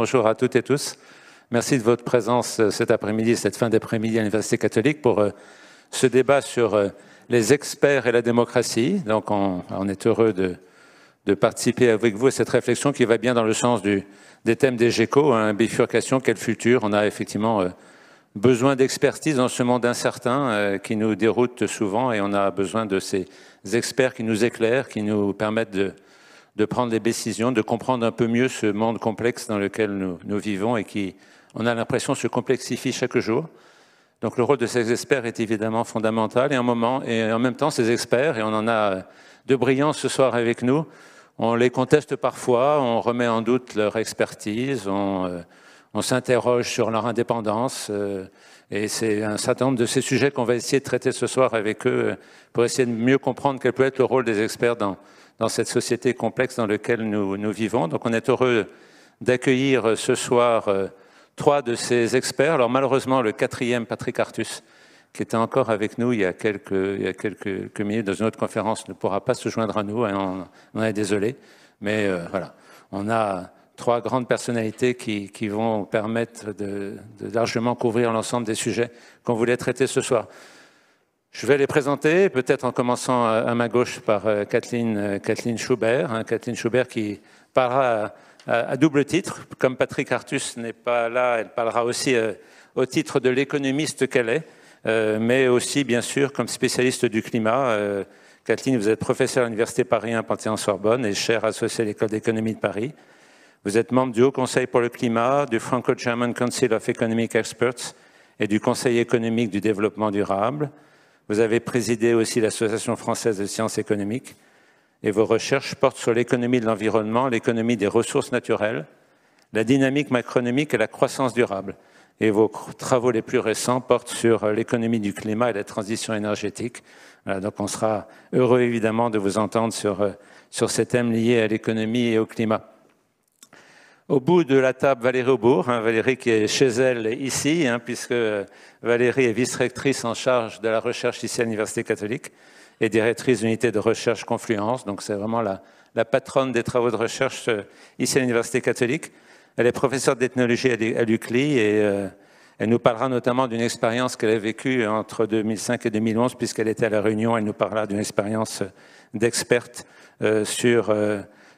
bonjour à toutes et tous. Merci de votre présence euh, cet après-midi, cette fin d'après-midi à l'Université catholique pour euh, ce débat sur euh, les experts et la démocratie. Donc on, est heureux de, participer avec vous à cette réflexion qui va bien dans le sens des thèmes des GECO, hein, bifurcation, quel futur On a effectivement besoin d'expertise dans ce monde incertain qui nous déroute souvent et on a besoin de ces experts qui nous éclairent, qui nous permettent de de prendre des décisions, de comprendre un peu mieux ce monde complexe dans lequel nous, vivons et qui, on a l'impression, se complexifie chaque jour. Donc le rôle de ces experts est évidemment fondamental et en, même temps, ces experts, et on en a de brillants ce soir avec nous, on les conteste parfois, on remet en doute leur expertise, on, euh, s'interroge sur leur indépendance. Euh, et c'est un certain nombre de ces sujets qu'on va essayer de traiter ce soir avec eux euh, pour essayer de mieux comprendre quel peut être le rôle des experts dans, dans cette société complexe dans laquelle nous, vivons. Donc on est heureux d'accueillir euh, ce soir euh, trois de ces experts. Alors malheureusement, le quatrième, Patrick Artus, qui était encore avec nous il y a quelques, il quelques minutes dans une autre conférence, ne pourra pas se joindre à nous, et hein, on, est désolé. Mais euh, voilà, on a trois grandes personnalités qui, vont permettre de largement couvrir l'ensemble des sujets qu'on voulait traiter ce soir. Je vais les présenter, peut-être en commençant à ma gauche par euh, euh, Kathleen, Schubert. Hein, Kathleen Schubert qui parlera à, double titre. Comme Patrick Artus n'est pas là, elle parlera aussi euh, au titre de l'économiste qu'elle est, mais aussi, bien sûr, comme spécialiste du climat. Kathleen, vous êtes professeure à l'Université Paris 1 Panthéon-Sorbonne et chaire associée à l'École d'économie de Paris. Vous êtes membre du Haut Conseil pour le climat, du Franco-German Council of Economic Experts et du Conseil économique du développement durable. Vous avez présidé aussi l'Association française de sciences économiques et vos recherches portent sur l'économie de l'environnement, l'économie des ressources naturelles, la dynamique macronomique et la croissance durable. Et vos travaux les plus récents portent sur euh, l'économie du climat et la transition énergétique. donc on sera heureux évidemment de vous entendre sur, euh, sur ces thèmes liés à l'économie et au climat. Au bout de la table, Valérie Aubourg, hein, Valérie qui est chez elle ici, hein, puisque Valérie est vice-rectrice en charge de la recherche ici à l'Université catholique et directrice d'unité de recherche Confluence. Donc c'est vraiment la, la, patronne des travaux de recherche euh, ici à l'Université catholique. Elle est professeure d'ethnologie à l'UCLI et euh, elle nous parlera notamment d'une expérience qu'elle a vécue entre 2005 et 2011, puisqu'elle était à La Réunion. Elle nous parlera d'une expérience euh, d'experte sur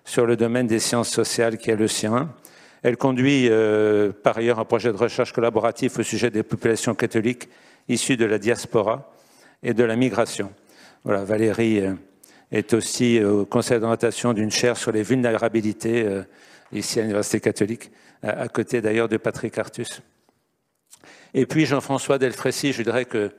sur le domaine des sciences sociales qui est le sien. Elle conduit euh, par ailleurs un projet de recherche collaboratif au sujet des populations catholiques issues de la diaspora et de la migration. Voilà, Valérie euh, est aussi euh, au conseil d'orientation d'une chaire sur les vulnérabilités ici à l'Université catholique, à, côté d'ailleurs de Patrick Artus. Et puis Jean-François Delfrécy, je dirais que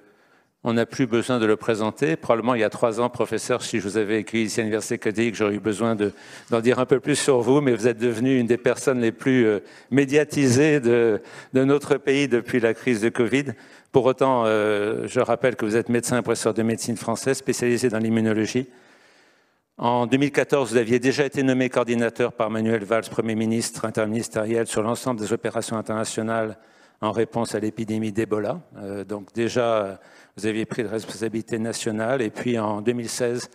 on n'a plus besoin de le présenter. Probablement, il y a trois ans, professeur, si je vous avais écrit ici à l'Université catholique, j'aurais eu besoin d'en dire un peu plus sur vous, mais vous êtes devenu une des personnes les plus euh, médiatisées de, de, notre pays depuis la crise de Covid. Pour autant, euh, je rappelle que vous êtes médecin, professeur de médecine française, spécialisé dans l'immunologie. En 2014, vous aviez déjà été nommé coordinateur par Manuel Valls, Premier ministre interministériel, sur l'ensemble des opérations internationales en réponse à l'épidémie d'Ebola. Euh, donc déjà vous aviez pris de responsabilité nationale, et puis en 2016,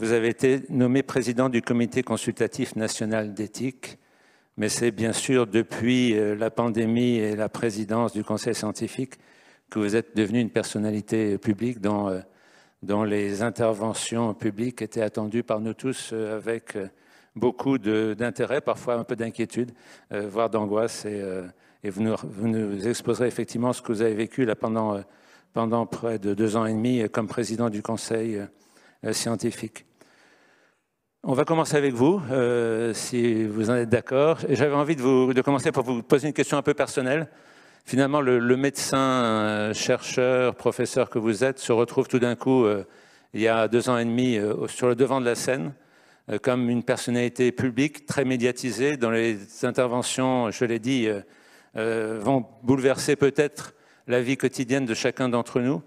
vous avez été nommé président du Comité consultatif national d'éthique, mais c'est bien sûr depuis euh, la pandémie et la présidence du Conseil scientifique que vous êtes devenu une personnalité publique dont, euh, les interventions publiques étaient attendues par nous tous euh, avec beaucoup d'intérêt, parfois un peu d'inquiétude, voire d'angoisse, et, et vous, nous, vous, nous, exposerez effectivement ce que vous avez vécu là pendant pendant près de deux ans et demi comme président du conseil euh, scientifique. On va commencer avec vous, euh, si vous en êtes d'accord. j'avais envie de, vous, de commencer par vous poser une question un peu personnelle. Finalement, le, médecin, euh, chercheur, professeur que vous êtes se retrouve tout d'un coup, il y a deux ans et demi, sur le devant de la scène, comme une personnalité publique très médiatisée, dont les interventions, je l'ai dit, vont bouleverser peut-être la vie quotidienne de chacun d'entre nous.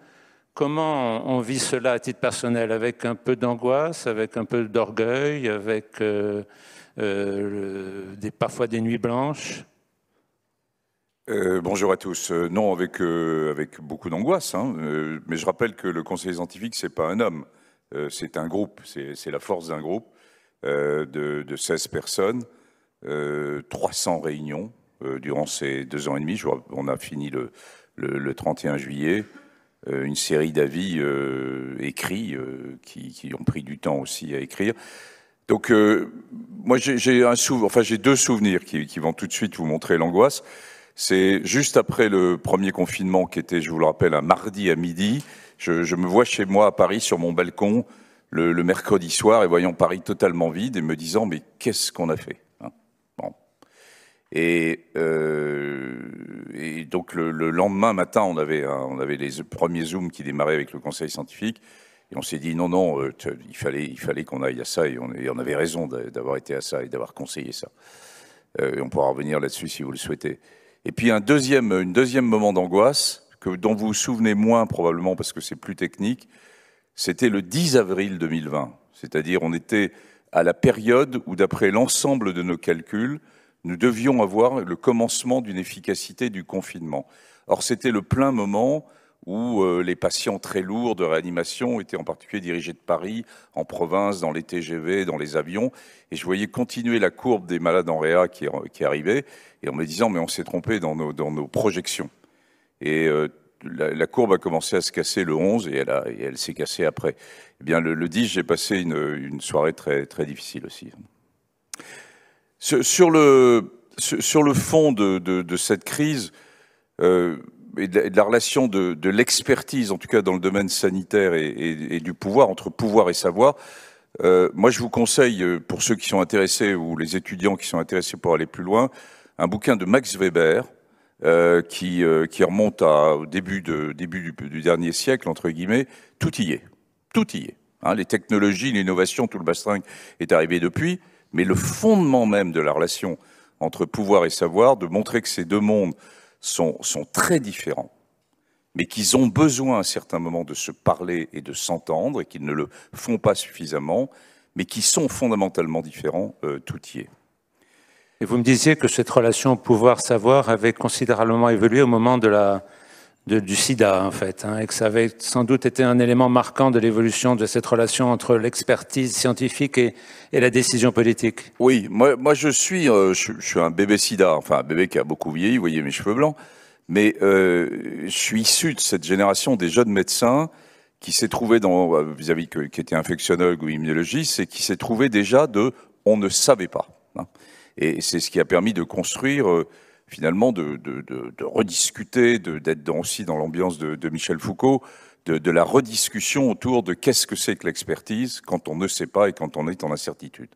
Comment on vit cela à titre personnel Avec un peu d'angoisse, avec un peu d'orgueil, avec euh, euh, des, parfois des nuits blanches euh, bonjour à tous. non, avec, avec beaucoup d'angoisse, hein. mais je rappelle que le conseil scientifique, ce n'est pas un homme, c'est un groupe, c'est la force d'un groupe de, 16 personnes, 300 réunions durant ces deux ans et demi. on a fini le, le, 31 juillet, euh, une série d'avis euh, écrits euh, qui, ont pris du temps aussi à écrire. Donc, moi, j'ai un deux souvenirs qui, vont tout de suite vous montrer l'angoisse. C'est juste après le premier confinement, qui était, je vous le rappelle, un mardi à midi. Je, me vois chez moi à Paris sur mon balcon le, le mercredi soir et voyant Paris totalement vide et me disant mais qu'est-ce qu'on a fait et, euh, et donc le, lendemain matin, on avait, on avait les premiers Zooms qui démarraient avec le conseil scientifique. Et on s'est dit, non, non, euh, il fallait, il fallait qu'on aille à ça. Et on, avait raison d'avoir été à ça et d'avoir conseillé ça. Euh, et on pourra revenir là-dessus si vous le souhaitez. Et puis un deuxième, une deuxième moment d'angoisse, dont vous vous souvenez moins probablement parce que c'est plus technique, c'était le 10 avril 2020. C'est-à-dire on était à la période où, d'après l'ensemble de nos calculs, nous devions avoir le commencement d'une efficacité du confinement. Or, c'était le plein moment où euh, les patients très lourds de réanimation étaient en particulier dirigés de Paris, en province, dans les TGV, dans les avions. Et je voyais continuer la courbe des malades en réa qui, arrivait, et en me disant, mais on s'est trompé dans nos, projections. Et euh, la, courbe a commencé à se casser le 11, et elle, s'est cassée après. Eh bien, le, 10, j'ai passé une, soirée très difficile aussi. Sur, le, fond de, cette crise euh, et, de, la relation de, l'expertise, en tout cas dans le domaine sanitaire et, du pouvoir, entre pouvoir et savoir, euh, moi je vous conseille, euh, pour ceux qui sont intéressés ou les étudiants qui sont intéressés pour aller plus loin, un bouquin de Max Weber, qui, remonte à, au début, début du, dernier siècle, entre guillemets, tout y est. Tout y est. Hein, les technologies, l'innovation, tout le bastringue est arrivé depuis mais le fondement même de la relation entre pouvoir et savoir, de montrer que ces deux mondes sont, sont très différents, mais qu'ils ont besoin à certains moments de se parler et de s'entendre, et qu'ils ne le font pas suffisamment, mais qui sont fondamentalement différents, euh, tout y est. Et vous me disiez que cette relation pouvoir-savoir avait considérablement évolué au moment de la, de, du sida, en fait, hein, et que ça avait sans doute été un élément marquant de l'évolution de cette relation entre l'expertise scientifique et, la décision politique. Oui, moi, je, suis, euh, je, suis un bébé sida, enfin un bébé qui a beaucoup vieilli, vous voyez mes cheveux blancs, mais euh, je suis issu de cette génération des jeunes médecins qui s'est trouvé dans, euh, vis-à-vis qui était infectiologue ou immunologiste, et qui s'est trouvé déjà de on ne savait pas. Hein. Et c'est ce qui a permis de construire finalement de, de, de, de rediscuter, d'être aussi dans l'ambiance de, Michel Foucault, de, la rediscussion autour de qu'est-ce que c'est que l'expertise quand on ne sait pas et quand on est en incertitude.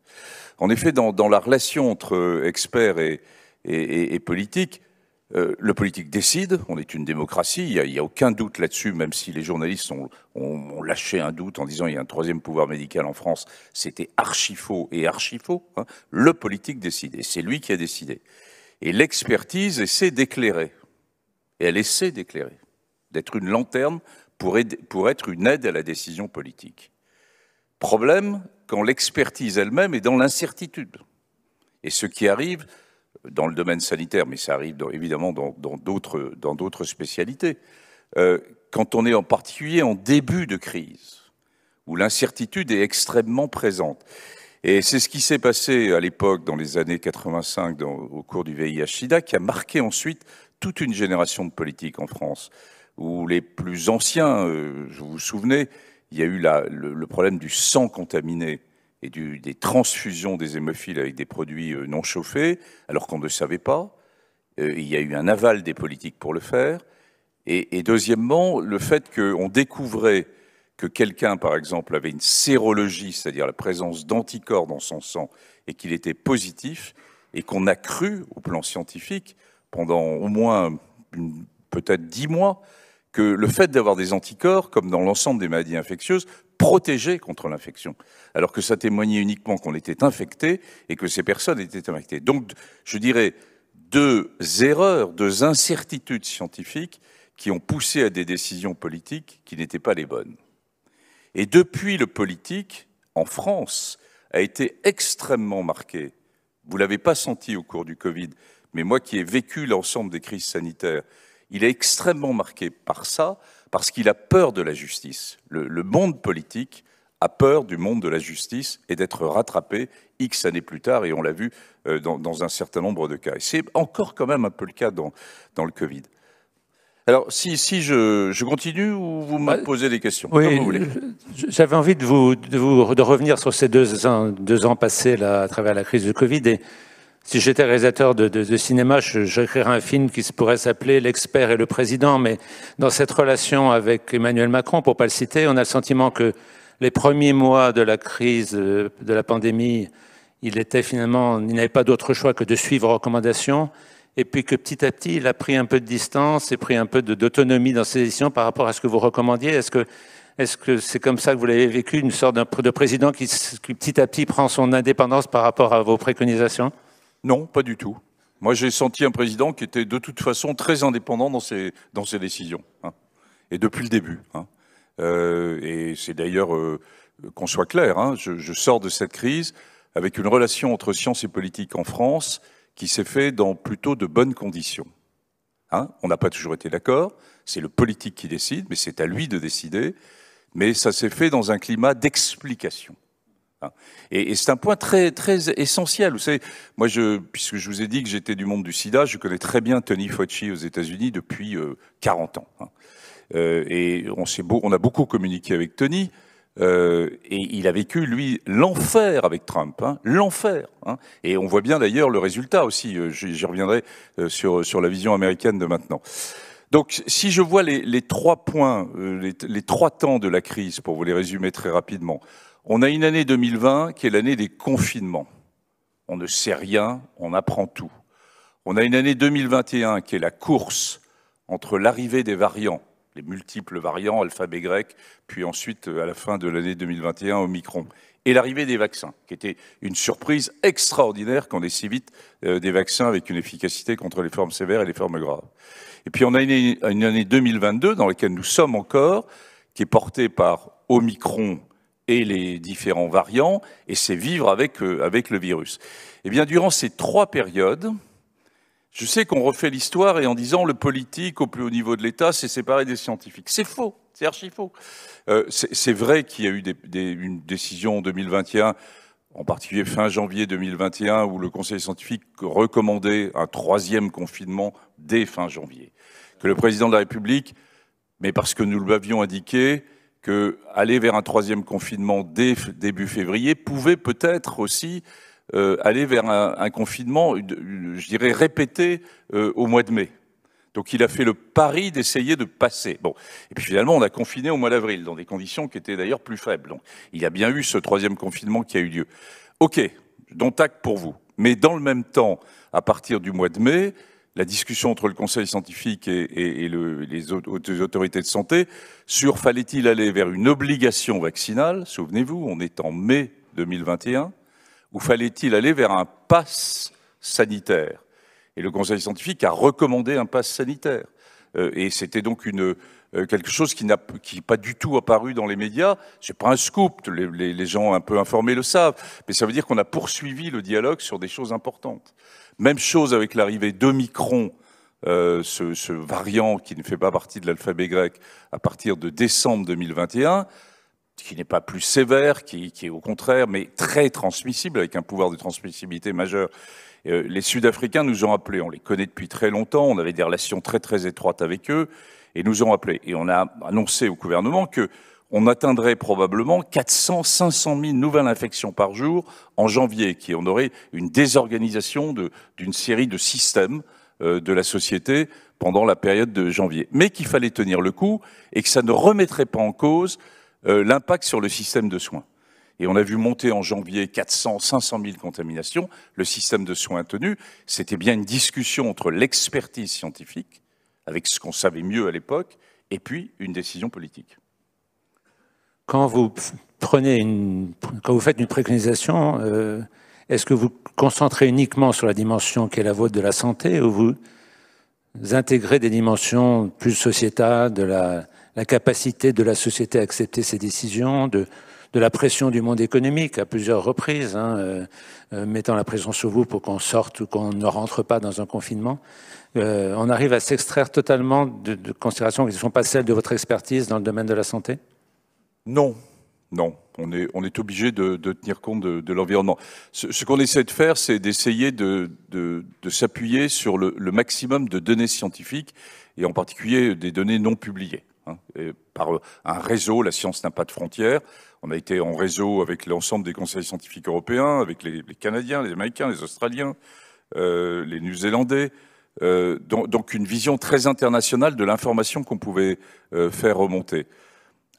En effet, dans, dans la relation entre experts et, et, et, politiques, euh, le politique décide, on est une démocratie, il n'y a, aucun doute là-dessus, même si les journalistes ont, lâché un doute en disant il y a un troisième pouvoir médical en France, c'était archi faux et archi faux. Hein. Le politique décide, et c'est lui qui a décidé. Et l'expertise essaie d'éclairer. Et elle essaie d'éclairer, d'être une lanterne pour, être une aide à la décision politique. Problème quand l'expertise elle-même est dans l'incertitude. Et ce qui arrive dans le domaine sanitaire, mais ça arrive évidemment dans d'autres spécialités, euh, quand on est en particulier en début de crise, où l'incertitude est extrêmement présente. Et c'est ce qui s'est passé à l'époque, dans les années 85, dans, au cours du VIH-Sida, qui a marqué ensuite toute une génération de politiques en France, où les plus anciens, euh, vous vous souvenez, il y a eu le, problème du sang contaminé et des transfusions des hémophiles avec des produits euh, non chauffés, alors qu'on ne savait pas. Euh, il y a eu un aval des politiques pour le faire. et deuxièmement, le fait qu'on découvrait que quelqu'un, par exemple, avait une sérologie, c'est-à-dire la présence d'anticorps dans son sang, et qu'il était positif, et qu'on a cru, au plan scientifique, pendant au moins peut-être dix mois, que le fait d'avoir des anticorps, comme dans l'ensemble des maladies infectieuses, protégeait contre l'infection, alors que ça témoignait uniquement qu'on était infecté et que ces personnes étaient infectées. Donc, je dirais deux erreurs, deux incertitudes scientifiques qui ont poussé à des décisions politiques qui n'étaient pas les bonnes. Et depuis, le politique, en France, a été extrêmement marqué. Vous ne l'avez pas senti au cours du Covid, mais moi qui ai vécu l'ensemble des crises sanitaires, il est extrêmement marqué par ça, parce qu'il a peur de la justice. Le, monde politique a peur du monde de la justice et d'être rattrapé X années plus tard, et on l'a vu euh, dans, un certain nombre de cas. Et c'est encore quand même un peu le cas dans le Covid. Alors, si, si je, je, continue ou vous me bah, posez des questions Oui, J'avais envie de vous, de vous, de revenir sur ces deux ans, deux ans passés là, à travers la crise du Covid. Et si j'étais réalisateur de, de, de cinéma, j'écrirais un film qui pourrait s'appeler L'expert et le président. Mais dans cette relation avec Emmanuel Macron, pour pas le citer, on a le sentiment que les premiers mois de la crise, euh, de la pandémie, il était finalement, il n'avait pas d'autre choix que de suivre recommandations et puis que petit à petit, il a pris un peu de distance et pris un peu d'autonomie dans ses décisions par rapport à ce que vous recommandiez Est-ce que ce c'est comme ça que vous l'avez vécu, une sorte de président qui, petit à petit prend son indépendance par rapport à vos préconisations Non, pas du tout. Moi, j'ai senti un président qui était de toute façon très indépendant dans ses, dans ses décisions, hein, et depuis le début. Hein. Euh, et c'est d'ailleurs, euh, qu'on soit clair, hein, je, je, sors de cette crise avec une relation entre science et politique en France qui s'est fait dans plutôt de bonnes conditions. Hein on n'a pas toujours été d'accord, c'est le politique qui décide, mais c'est à lui de décider, mais ça s'est fait dans un climat d'explication. Hein, et, c'est un point très, très essentiel. Vous savez, moi, je, puisque je vous ai dit que j'étais du monde du sida, je connais très bien Tony Fauci aux États-Unis depuis 40 euh, ans. Hein. Euh, et on, beau, on a beaucoup communiqué avec Tony. Euh, et il a vécu, lui, l'enfer avec Trump, hein, l'enfer. Hein. Et on voit bien d'ailleurs le résultat aussi, euh, j'y reviendrai euh, sur, sur la vision américaine de maintenant. Donc si je vois les, trois points, les, trois temps de la crise, pour vous les résumer très rapidement, on a une année 2020 qui est l'année des confinements. On ne sait rien, on apprend tout. On a une année 2021 qui est la course entre l'arrivée des variants les multiples variants, alphabet grec, puis ensuite, euh, à la fin de l'année 2021, Omicron. Et l'arrivée des vaccins, qui était une surprise extraordinaire qu'on ait si vite euh, des vaccins avec une efficacité contre les formes sévères et les formes graves. Et puis on a une, année 2022 dans laquelle nous sommes encore, qui est portée par Omicron et les différents variants, et c'est vivre avec, euh, avec le virus. Eh bien, durant ces trois périodes, je sais qu'on refait l'histoire et en disant le politique au plus haut niveau de l'État s'est séparé des scientifiques. C'est faux, c'est archi faux. Euh, c'est vrai qu'il y a eu une décision en 2021, en particulier fin janvier 2021, où le Conseil scientifique recommandait un troisième confinement dès fin janvier. Que le président de la République, mais parce que nous l'avions indiqué, que aller vers un troisième confinement dès début février pouvait peut-être aussi euh, aller vers un, confinement, je dirais, répété euh, au mois de mai. Donc il a fait le pari d'essayer de passer. Bon, et puis finalement on a confiné au mois d'avril dans des conditions qui étaient d'ailleurs plus faibles. Donc il y a bien eu ce troisième confinement qui a eu lieu. Ok, dont acte pour vous. Mais dans le même temps, à partir du mois de mai, la discussion entre le Conseil scientifique et, les autorités de santé sur fallait-il aller vers une obligation vaccinale. Souvenez-vous, on est en mai 2021 ou fallait-il aller vers un pass sanitaire Et le Conseil scientifique a recommandé un pass sanitaire. Euh, et c'était donc une, euh, quelque chose qui n'a pas du tout apparu dans les médias. n'est pas un scoop, les, gens un peu informés le savent, mais ça veut dire qu'on a poursuivi le dialogue sur des choses importantes. Même chose avec l'arrivée d'Omicron, euh, ce, ce variant qui ne fait pas partie de l'alphabet grec, à partir de décembre 2021 qui n'est pas plus sévère, qui, est au contraire, mais très transmissible, avec un pouvoir de transmissibilité majeur. Euh, les Sud-Africains nous ont appelés, on les connaît depuis très longtemps, on avait des relations très très étroites avec eux, et nous ont appelés. Et on a annoncé au gouvernement que on atteindrait probablement 400, 500 000 nouvelles infections par jour en janvier, qui on aurait une désorganisation d'une série de systèmes euh, de la société pendant la période de janvier. Mais qu'il fallait tenir le coup et que ça ne remettrait pas en cause euh, l'impact sur le système de soins. Et on a vu monter en janvier 400, 500 000 contaminations. Le système de soins tenu, c'était bien une discussion entre l'expertise scientifique, avec ce qu'on savait mieux à l'époque, et puis une décision politique. Quand vous, prenez une, quand vous faites une préconisation, euh, est-ce que vous concentrez uniquement sur la dimension qui est la vôtre de la santé, ou vous intégrez des dimensions plus sociétales, de la, la capacité de la société à accepter ses décisions, de, la pression du monde économique à plusieurs reprises, hein, euh, euh, mettant la pression sur vous pour qu'on sorte ou qu'on ne rentre pas dans un confinement. Euh, on arrive à s'extraire totalement de, considérations qui ne sont pas celles de votre expertise dans le domaine de la santé Non, non. On est, on est obligé de, tenir compte de, l'environnement. Ce, qu'on essaie de faire, c'est d'essayer de, s'appuyer sur le maximum de données scientifiques, et en particulier des données non publiées. Hein, par euh, un réseau, la science n'a pas de frontières. On a été en réseau avec l'ensemble des conseils scientifiques européens, avec les, Canadiens, les Américains, les Australiens, euh, les New-Zélandais. Euh, donc, une vision très internationale de l'information qu'on pouvait faire remonter.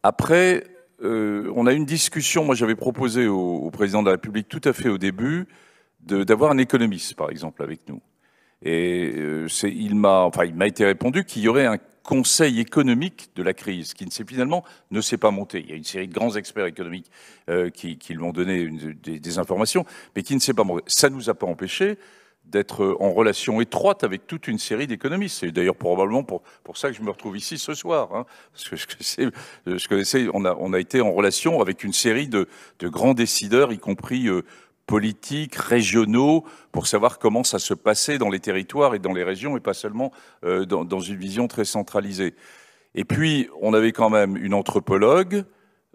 Après, on a eu une discussion, moi j'avais proposé au, président de la République tout à fait au début d'avoir un économiste, par exemple, avec nous. Et euh, il m'a enfin, été répondu qu'il y aurait un conseil économique de la crise, qui ne finalement ne s'est pas monté. Il y a une série de grands experts économiques euh, qui, lui ont donné des, informations, mais qui ne s'est pas monté. Ça ne nous a pas empêchés d'être en relation étroite avec toute une série d'économistes. C'est d'ailleurs probablement pour, pour ça que je me retrouve ici ce soir. Hein, parce que je connaissais, je connaissais on, a, on, a, été en relation avec une série de, grands décideurs, y compris euh, politiques, régionaux, pour savoir comment ça se passait dans les territoires et dans les régions, et pas seulement euh, dans, une vision très centralisée. Et puis, on avait quand même une anthropologue,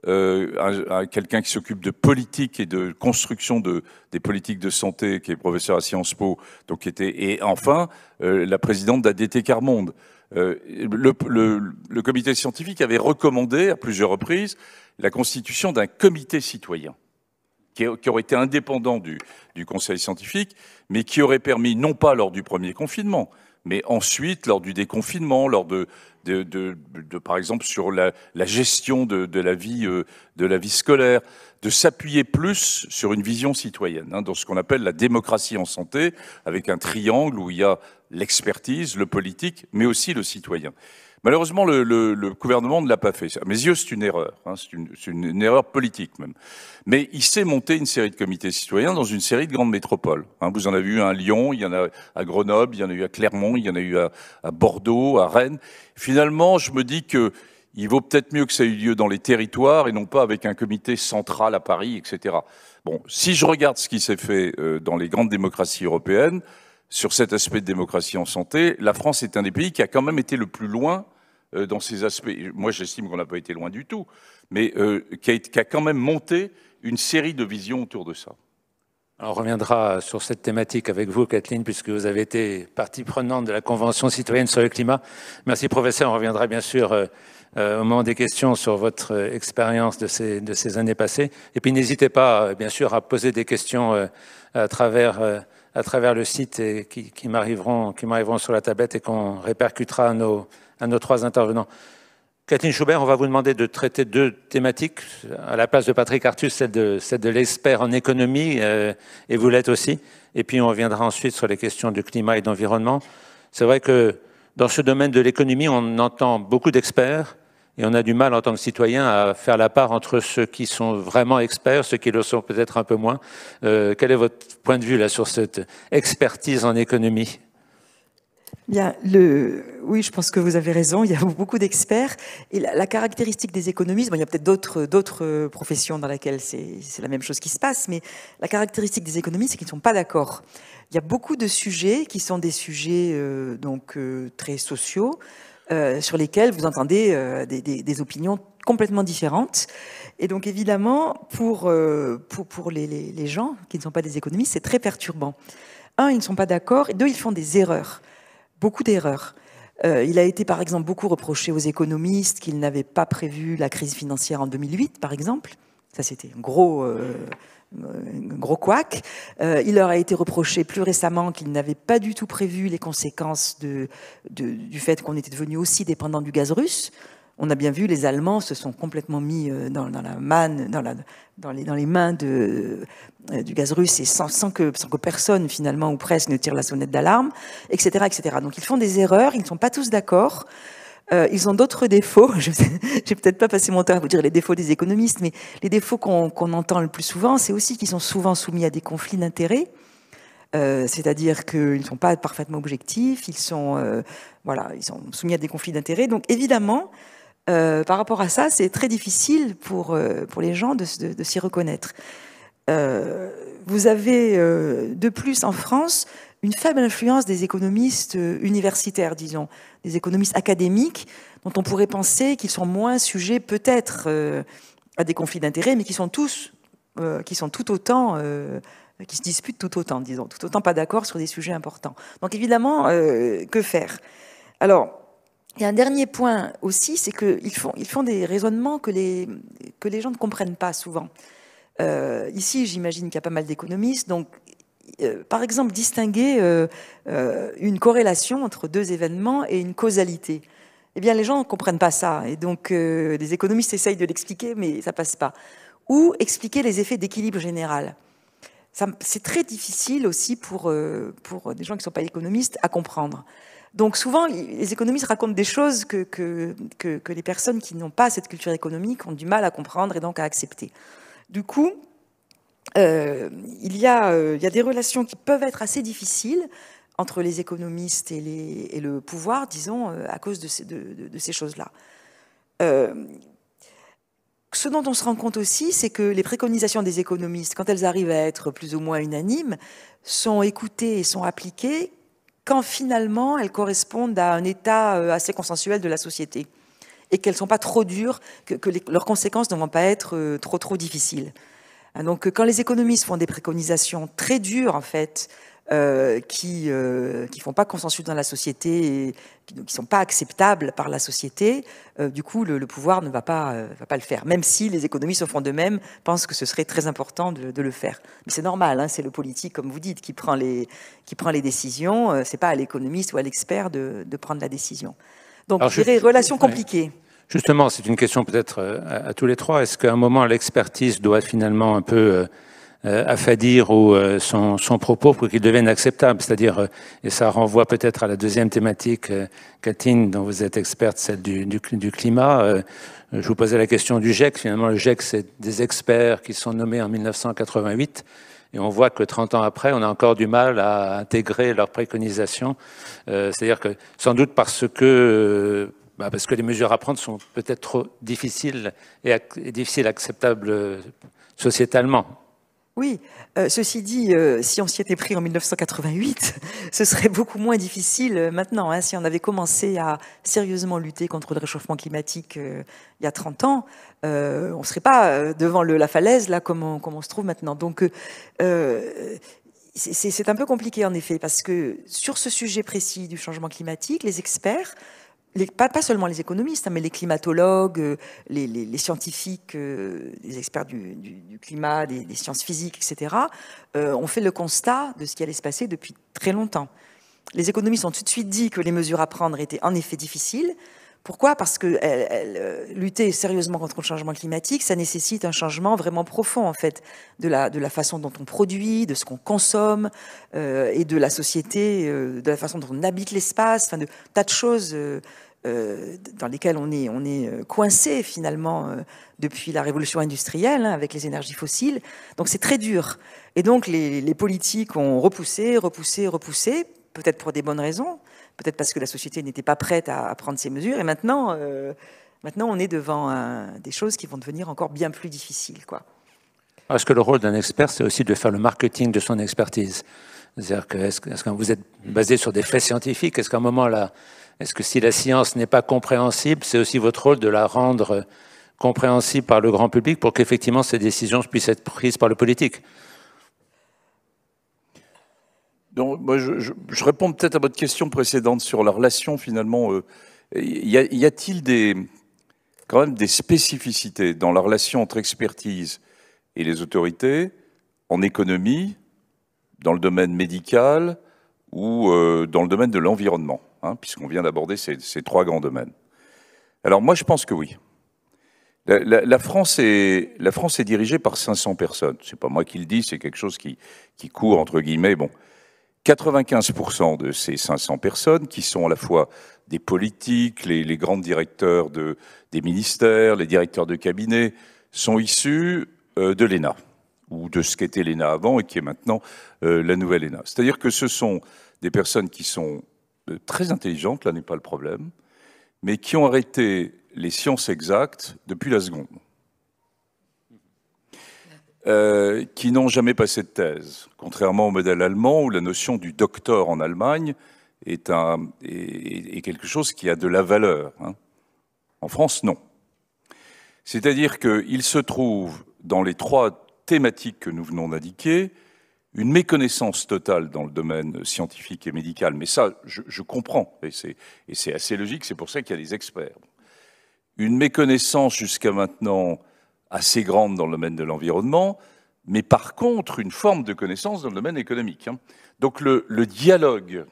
euh, quelqu'un qui s'occupe de politique et de construction de, des politiques de santé, qui est professeur à Sciences Po, donc était, et enfin euh, la présidente d'ADT Carmonde. Euh, le, le comité scientifique avait recommandé à plusieurs reprises la constitution d'un comité citoyen qui, aurait été indépendant du, du, Conseil scientifique, mais qui aurait permis, non pas lors du premier confinement, mais ensuite lors du déconfinement, lors de, de, par exemple sur la, gestion de, la vie euh, de la vie scolaire, de s'appuyer plus sur une vision citoyenne hein, dans ce qu'on appelle la démocratie en santé, avec un triangle où il y a l'expertise, le politique, mais aussi le citoyen. Malheureusement, le, gouvernement ne l'a pas fait. À mes yeux, c'est une erreur. Hein. c'est une, erreur politique même. Mais il s'est monté une série de comités citoyens dans une série de grandes métropoles. Hein. vous en avez eu un à Lyon, il y en a à Grenoble, il y en a eu à Clermont, il y en a eu à, Bordeaux, à Rennes. Finalement, je me dis que il vaut peut-être mieux que ça ait eu lieu dans les territoires et non pas avec un comité central à Paris, etc. Bon, si je regarde ce qui s'est fait euh, dans les grandes démocraties européennes, sur cet aspect de démocratie en santé, la France est un des pays qui a quand même été le plus loin euh, dans ces aspects. Moi, j'estime qu'on n'a pas été loin du tout, mais euh, qui a, quand même monté une série de visions autour de ça. On reviendra sur cette thématique avec vous, Kathleen, puisque vous avez été partie prenante de la Convention citoyenne sur le climat. Merci, professeur. On reviendra bien sûr euh, au moment des questions sur votre expérience de ces, de ces, années passées. Et puis n'hésitez pas, bien sûr, à poser des questions à travers, à, travers, le site qui, qui m'arriveront sur la tablette et qu'on répercutera nos, à nos trois intervenants. Kathleen Schubert, on va vous demander de traiter deux thématiques, à la place de Patrick Artus, celle de, l'expert en économie, euh, et vous l'êtes aussi. Et puis on reviendra ensuite sur les questions du climat et d'environnement. C'est vrai que dans ce domaine de l'économie, on entend beaucoup d'experts, et on a du mal en tant que citoyen à faire la part entre ceux qui sont vraiment experts, ceux qui le sont peut-être un peu moins. Euh, quel est votre point de vue là sur cette expertise en économie le... oui, je pense que vous avez raison. Il y a beaucoup d'experts. Et la, caractéristique des économistes, il y a peut-être d'autres, euh, professions dans lesquelles c'est, la même chose qui se passe, mais la caractéristique des économistes, c'est qu'ils ne sont pas d'accord. Il y a beaucoup de sujets qui sont des sujets euh, donc euh, très sociaux, sur lesquels vous entendez des, opinions complètement différentes. Et donc évidemment, pour, les, les, gens qui ne sont pas des économistes, c'est très perturbant. Un, ils ne sont pas d'accord, et deux, ils font des erreurs beaucoup d'erreurs. Euh, il a été par exemple beaucoup reproché aux économistes qu'ils n'avaient pas prévu la crise financière en 2008, par exemple. Ça, c'était un gros, euh, gros couac. Euh, il leur a été reproché plus récemment qu'ils n'avaient pas du tout prévu les conséquences du fait qu'on était devenu aussi dépendant du gaz russe on a bien vu, les Allemands se sont complètement mis euh, dans, la manne, dans, les, mains euh, du gaz russe et sans, que, personne, finalement, ou presque, ne tire la sonnette d'alarme, etc., etc. Donc ils font des erreurs, ils ne sont pas tous d'accord. Euh, ils ont d'autres défauts. Je n'ai peut-être pas passé mon temps à vous dire les défauts des économistes, mais les défauts qu'on entend le plus souvent, c'est aussi qu'ils sont souvent soumis à des conflits d'intérêts. c'est-à-dire qu'ils ne sont pas parfaitement objectifs, ils sont, voilà, ils sont soumis à des conflits d'intérêts. Donc évidemment, euh, par rapport à ça, c'est très difficile pour, euh, pour les gens de, s'y reconnaître. Euh, vous avez de plus en France une faible influence des économistes universitaires, disons, des économistes académiques, dont on pourrait penser qu'ils sont moins sujets peut-être à des conflits d'intérêts, mais qui sont tous, qui sont tout autant qui se disputent tout autant, disons, tout autant pas d'accord sur des sujets importants. Donc évidemment, que faire Alors, et un dernier point aussi, c'est qu'ils font, ils font des raisonnements que les, gens ne comprennent pas souvent. Euh, ici, j'imagine qu'il y a pas mal d'économistes, donc euh, par exemple, distinguer euh, une corrélation entre deux événements et une causalité. Eh bien, les gens ne comprennent pas ça, et donc les économistes essayent de l'expliquer, mais ça passe pas. Ou expliquer les effets d'équilibre général. C'est très difficile aussi pour, pour des gens qui ne sont pas économistes à comprendre. Donc souvent, les économistes racontent des choses que, les personnes qui n'ont pas cette culture économique ont du mal à comprendre et donc à accepter. Du coup, euh, euh, il, y a, des relations qui peuvent être assez difficiles entre les économistes et, le pouvoir, disons, euh, à cause de ces, de ces choses-là. ce dont on se rend compte aussi, c'est que les préconisations des économistes, quand elles arrivent à être plus ou moins unanimes, sont écoutées et sont appliquées quand finalement elles correspondent à un état euh, assez consensuel de la société et qu'elles ne sont pas trop dures, que, leurs conséquences ne vont pas être euh, trop trop difficiles. Hein, donc euh, quand les économistes font des préconisations très dures en fait euh, qui ne euh, font pas consensus dans la société, et qui ne sont pas acceptables par la société, euh, du coup, le, pouvoir ne va pas, va pas le faire. Même si les économistes, au fond d'eux-mêmes, pensent que ce serait très important de, le faire. Mais c'est normal, hein, c'est le politique, comme vous dites, qui prend les, qui prend les décisions. c'est ce n'est pas à l'économiste ou à l'expert de, de, prendre la décision. Donc, Alors, je dirais, relations compliquées Justement, c'est une question peut-être à, tous les trois. Est-ce qu'à un moment, l'expertise doit finalement un peu euh, à Fadir ou, euh, son, son, propos pour qu'il devienne acceptable. C'est-à-dire, euh, et ça renvoie peut-être à la deuxième thématique, Katine, dont vous êtes experte, celle du, du, climat. je vous posais la question du GEC. Finalement, le GEC, c'est des experts qui sont nommés en 1988. Et on voit que 30 ans après, on a encore du mal à intégrer leurs préconisations. C'est-à-dire que sans doute parce que, bah parce que les mesures à prendre sont peut-être trop difficiles et, et difficiles acceptables sociétalement. Oui, euh, ceci dit, euh, si on s'y était pris en 1988, ce serait beaucoup moins difficile euh, maintenant. Hein, si on avait commencé à sérieusement lutter contre le réchauffement climatique il y a 30 ans, on ne serait pas devant la falaise là comme on, se trouve maintenant. Donc c'est un peu compliqué en effet, parce que sur ce sujet précis du changement climatique, les experts pas, seulement les économistes, hein, mais les climatologues, euh, les, scientifiques, euh, les experts du, climat, des, sciences physiques, etc., euh, ont fait le constat de ce qui allait se passer depuis très longtemps. Les économistes ont tout de suite dit que les mesures à prendre étaient en effet difficiles, pourquoi Parce que euh, lutter sérieusement contre le changement climatique, ça nécessite un changement vraiment profond en fait de la façon dont on produit, de ce qu'on consomme euh, et de la société, euh, de la façon dont on habite l'espace, enfin de tas de choses. dans lesquelles on est, coincé finalement depuis la révolution industrielle hein, avec les énergies fossiles. Donc c'est très dur. Et donc les, politiques ont repoussé, repoussé, repoussé, peut-être pour des bonnes raisons, peut-être parce que la société n'était pas prête à, prendre ces mesures. Et maintenant, euh, maintenant on est devant euh, des choses qui vont devenir encore bien plus difficiles. Quoi. Est-ce que le rôle d'un expert, c'est aussi de faire le marketing de son expertise C'est-à-dire est-ce, que vous êtes basé sur des faits scientifiques Est-ce qu'à un moment là, est-ce que si la science n'est pas compréhensible, c'est aussi votre rôle de la rendre compréhensible par le grand public pour qu'effectivement ces décisions puissent être prises par le politique moi, je, réponds peut-être à votre question précédente sur la relation finalement. Euh, y a-t-il des quand même des spécificités dans la relation entre expertise et les autorités en économie, dans le domaine médical ou euh, dans le domaine de l'environnement, hein, puisqu'on vient d'aborder ces, trois grands domaines. Alors moi, je pense que oui. La, France, est, dirigée par 500 personnes. C'est pas moi qui le dis, c'est quelque chose qui, qui court entre guillemets. Bon, 95% de ces 500 personnes, qui sont à la fois des politiques, les, grands directeurs des ministères, les directeurs de cabinet, sont issus euh, de l'ENA, ou de ce qu'était l'ENA avant et qui est maintenant euh, la nouvelle ENA. C'est-à-dire que ce sont des personnes qui sont euh, très intelligentes, là n'est pas le problème, mais qui ont arrêté les sciences exactes depuis la seconde. Euh, qui n'ont jamais passé de thèse, contrairement au modèle allemand où la notion du docteur en Allemagne est, un, quelque chose qui a de la valeur. Hein. En France, non. C'est-à-dire qu'il se trouve dans les trois thématiques que nous venons d'indiquer, une méconnaissance totale dans le domaine scientifique et médical, mais ça, je, je comprends, et c'est assez logique, c'est pour ça qu'il y a des experts. Une méconnaissance jusqu'à maintenant assez grande dans le domaine de l'environnement, mais par contre une forme de connaissance dans le domaine économique. Hein. Donc le, dialogue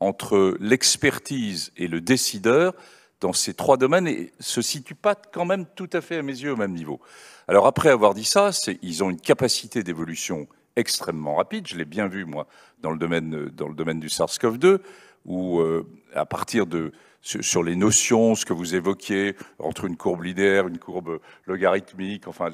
entre l'expertise et le décideur dans ces trois domaines ne se situe pas quand même tout à fait à mes yeux au même niveau. Alors après avoir dit ça, ils ont une capacité d'évolution extrêmement rapide. Je l'ai bien vu moi dans le domaine, dans le domaine du SARS-CoV-2 où euh, à partir de sur, les notions, ce que vous évoquiez, entre une courbe linéaire, une courbe logarithmique, enfin,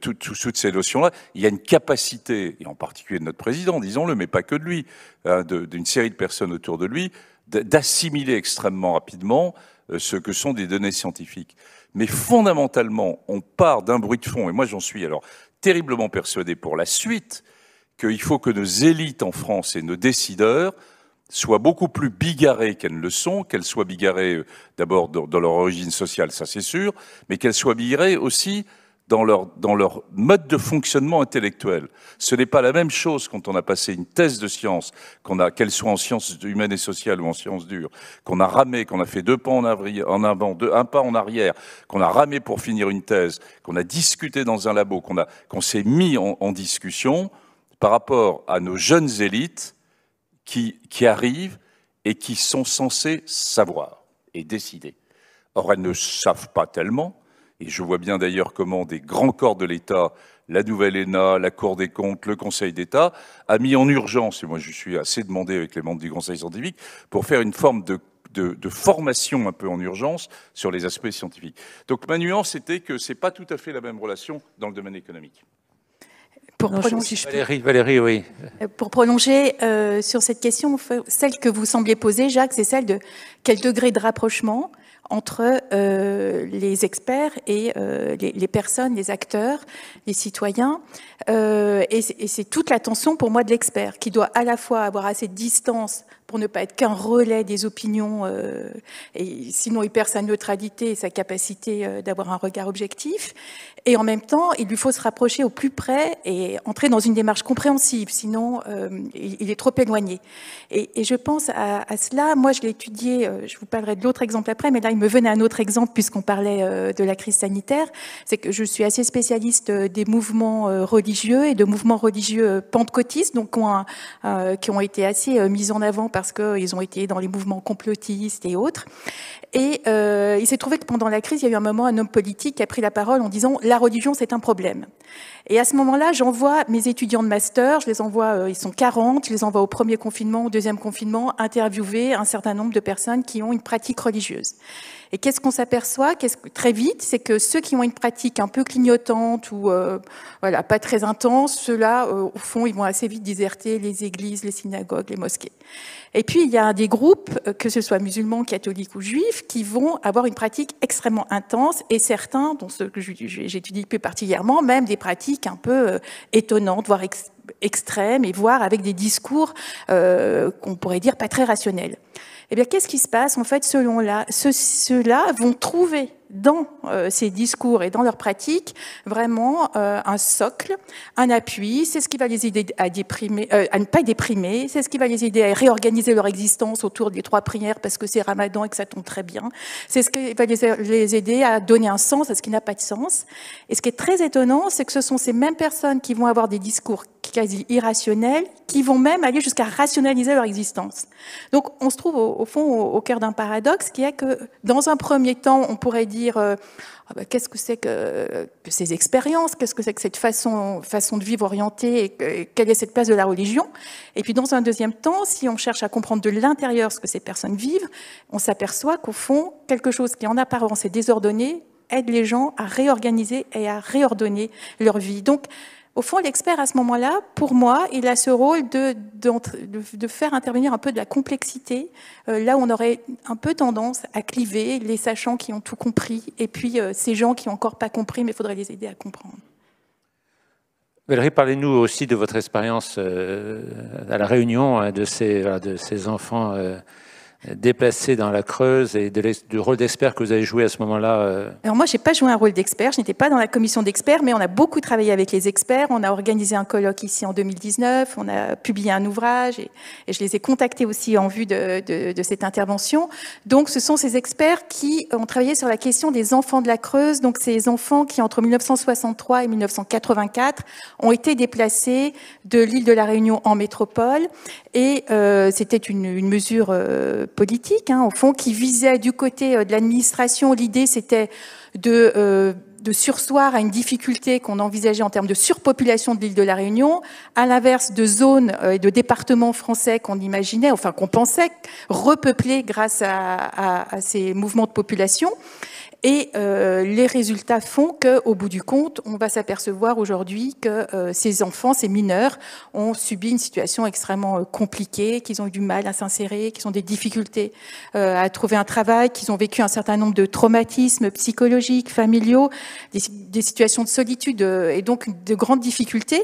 toutes ces notions-là, il y a une capacité, et en particulier de notre président, disons-le, mais pas que de lui, hein, d'une série de personnes autour de lui, d'assimiler extrêmement rapidement euh, ce que sont des données scientifiques. Mais fondamentalement, on part d'un bruit de fond, et moi j'en suis alors terriblement persuadé pour la suite, qu'il faut que nos élites en France et nos décideurs soient beaucoup plus bigarrées qu'elles ne le sont, qu'elles soient bigarrées euh, d'abord dans, leur origine sociale, ça c'est sûr, mais qu'elles soient bigarrées aussi dans leur, dans leur mode de fonctionnement intellectuel. Ce n'est pas la même chose quand on a passé une thèse de science, qu'on a, qu'elle soit en sciences humaines et sociales ou en sciences dures, qu'on a ramé, qu'on a fait deux pas en, avant, deux, un pas en arrière, qu'on a ramé pour finir une thèse, qu'on a discuté dans un labo, qu'on, a, qu'on s'est mis en discussion par rapport à nos jeunes élites qui, arrivent et qui sont censés savoir et décider. Or, elles ne savent pas tellement, et je vois bien d'ailleurs comment des grands corps de l'État, la Nouvelle ENA, la Cour des comptes, le Conseil d'État, a mis en urgence, et moi je suis assez demandé avec les membres du Conseil scientifique, pour faire une forme de, de formation un peu en urgence sur les aspects scientifiques. Donc ma nuance était que ce n'est pas tout à fait la même relation dans le domaine économique. Pour prolonger, oui. Pour prolonger sur cette question, celle que vous semblez poser, Jacques, c'est celle de quel degré de rapprochement entre euh, les experts et euh, les, personnes, les acteurs, les citoyens. Euh, et c'est toute l'attention pour moi de l'expert qui doit à la fois avoir assez de distance ne pas être qu'un relais des opinions, euh, et sinon il perd sa neutralité et sa capacité euh, d'avoir un regard objectif. Et en même temps, il lui faut se rapprocher au plus près et entrer dans une démarche compréhensive, sinon euh, il, est trop éloigné. Et, je pense à, cela, moi je l'ai étudié, je vous parlerai de l'autre exemple après, mais là il me venait un autre exemple puisqu'on parlait de la crise sanitaire, c'est que je suis assez spécialiste des mouvements religieux et de mouvements religieux pentecôtistes, donc qui ont, qui ont été assez mis en avant par parce qu'ils ont été dans les mouvements complotistes et autres. Et euh, il s'est trouvé que pendant la crise, il y a eu un moment, un homme politique a pris la parole en disant la religion, c'est un problème. Et à ce moment-là, j'envoie mes étudiants de master, je les envoie, euh, ils sont 40, je les envoie au premier confinement, au deuxième confinement, interviewer un certain nombre de personnes qui ont une pratique religieuse. Et qu'est-ce qu'on s'aperçoit qu'est-ce que, très vite C'est que ceux qui ont une pratique un peu clignotante ou euh, voilà, pas très intense, ceux-là, au fond, ils vont assez vite déserter les églises, les synagogues, les mosquées. Et puis, il y a des groupes, que ce soit musulmans, catholiques ou juifs, qui vont avoir une pratique extrêmement intense et certains, dont ceux que j'étudie plus particulièrement, même des pratiques un peu euh, étonnantes, voire extrêmes, et voire avec des discours euh, qu'on pourrait dire pas très rationnels. Eh bien, qu'est-ce qui se passe En fait, selon là, ceux-là vont trouver dans euh, ces discours et dans leur pratique vraiment euh, un socle, un appui. C'est ce qui va les aider à, euh, à ne pas déprimer, c'est ce qui va les aider à réorganiser leur existence autour des trois prières parce que c'est ramadan et que ça tombe très bien. C'est ce qui va les aider à donner un sens à ce qui n'a pas de sens. Et ce qui est très étonnant, c'est que ce sont ces mêmes personnes qui vont avoir des discours quasi irrationnels, qui vont même aller jusqu'à rationaliser leur existence. Donc on se trouve au, fond au, cœur d'un paradoxe qui est que dans un premier temps, on pourrait dire euh, ah ben, qu'est-ce que c'est que, ces expériences, qu'est-ce que c'est que cette façon, façon de vivre orientée, et quelle est cette place de la religion. Et puis dans un deuxième temps, si on cherche à comprendre de l'intérieur ce que ces personnes vivent, on s'aperçoit qu'au fond, quelque chose qui en apparence est désordonné aide les gens à réorganiser et à réordonner leur vie. Donc au fond, l'expert, à ce moment-là, pour moi, il a ce rôle de, de, faire intervenir un peu de la complexité, euh, là où on aurait un peu tendance à cliver les sachants qui ont tout compris, et puis euh, ces gens qui n'ont encore pas compris, mais il faudrait les aider à comprendre. Valérie, parlez-nous aussi de votre expérience euh, à la Réunion hein, de ces, de ces enfants déplacé dans la Creuse et de du rôle d'expert que vous avez joué à ce moment-là euh Alors moi, je n'ai pas joué un rôle d'expert, je n'étais pas dans la commission d'experts, mais on a beaucoup travaillé avec les experts, on a organisé un colloque ici en 2019, on a publié un ouvrage et, je les ai contactés aussi en vue de, cette intervention. Donc ce sont ces experts qui ont travaillé sur la question des enfants de la Creuse, donc ces enfants qui entre 1963 et 1984 ont été déplacés de l'île de la Réunion en métropole et euh, c'était une, mesure... Euh, politique, hein, au fond, qui visait du côté euh, de l'administration, l'idée c'était de, euh, de sursoir à une difficulté qu'on envisageait en termes de surpopulation de l'île de la Réunion, à l'inverse de zones euh, et de départements français qu'on imaginait, enfin qu'on pensait repeupler grâce à ces mouvements de population. Et euh, les résultats font qu'au bout du compte, on va s'apercevoir aujourd'hui que euh, ces enfants, ces mineurs, ont subi une situation extrêmement euh, compliquée, qu'ils ont eu du mal à s'insérer, qu'ils ont des difficultés à trouver un travail, qu'ils ont vécu un certain nombre de traumatismes psychologiques, familiaux, des, situations de solitude et donc de grandes difficultés.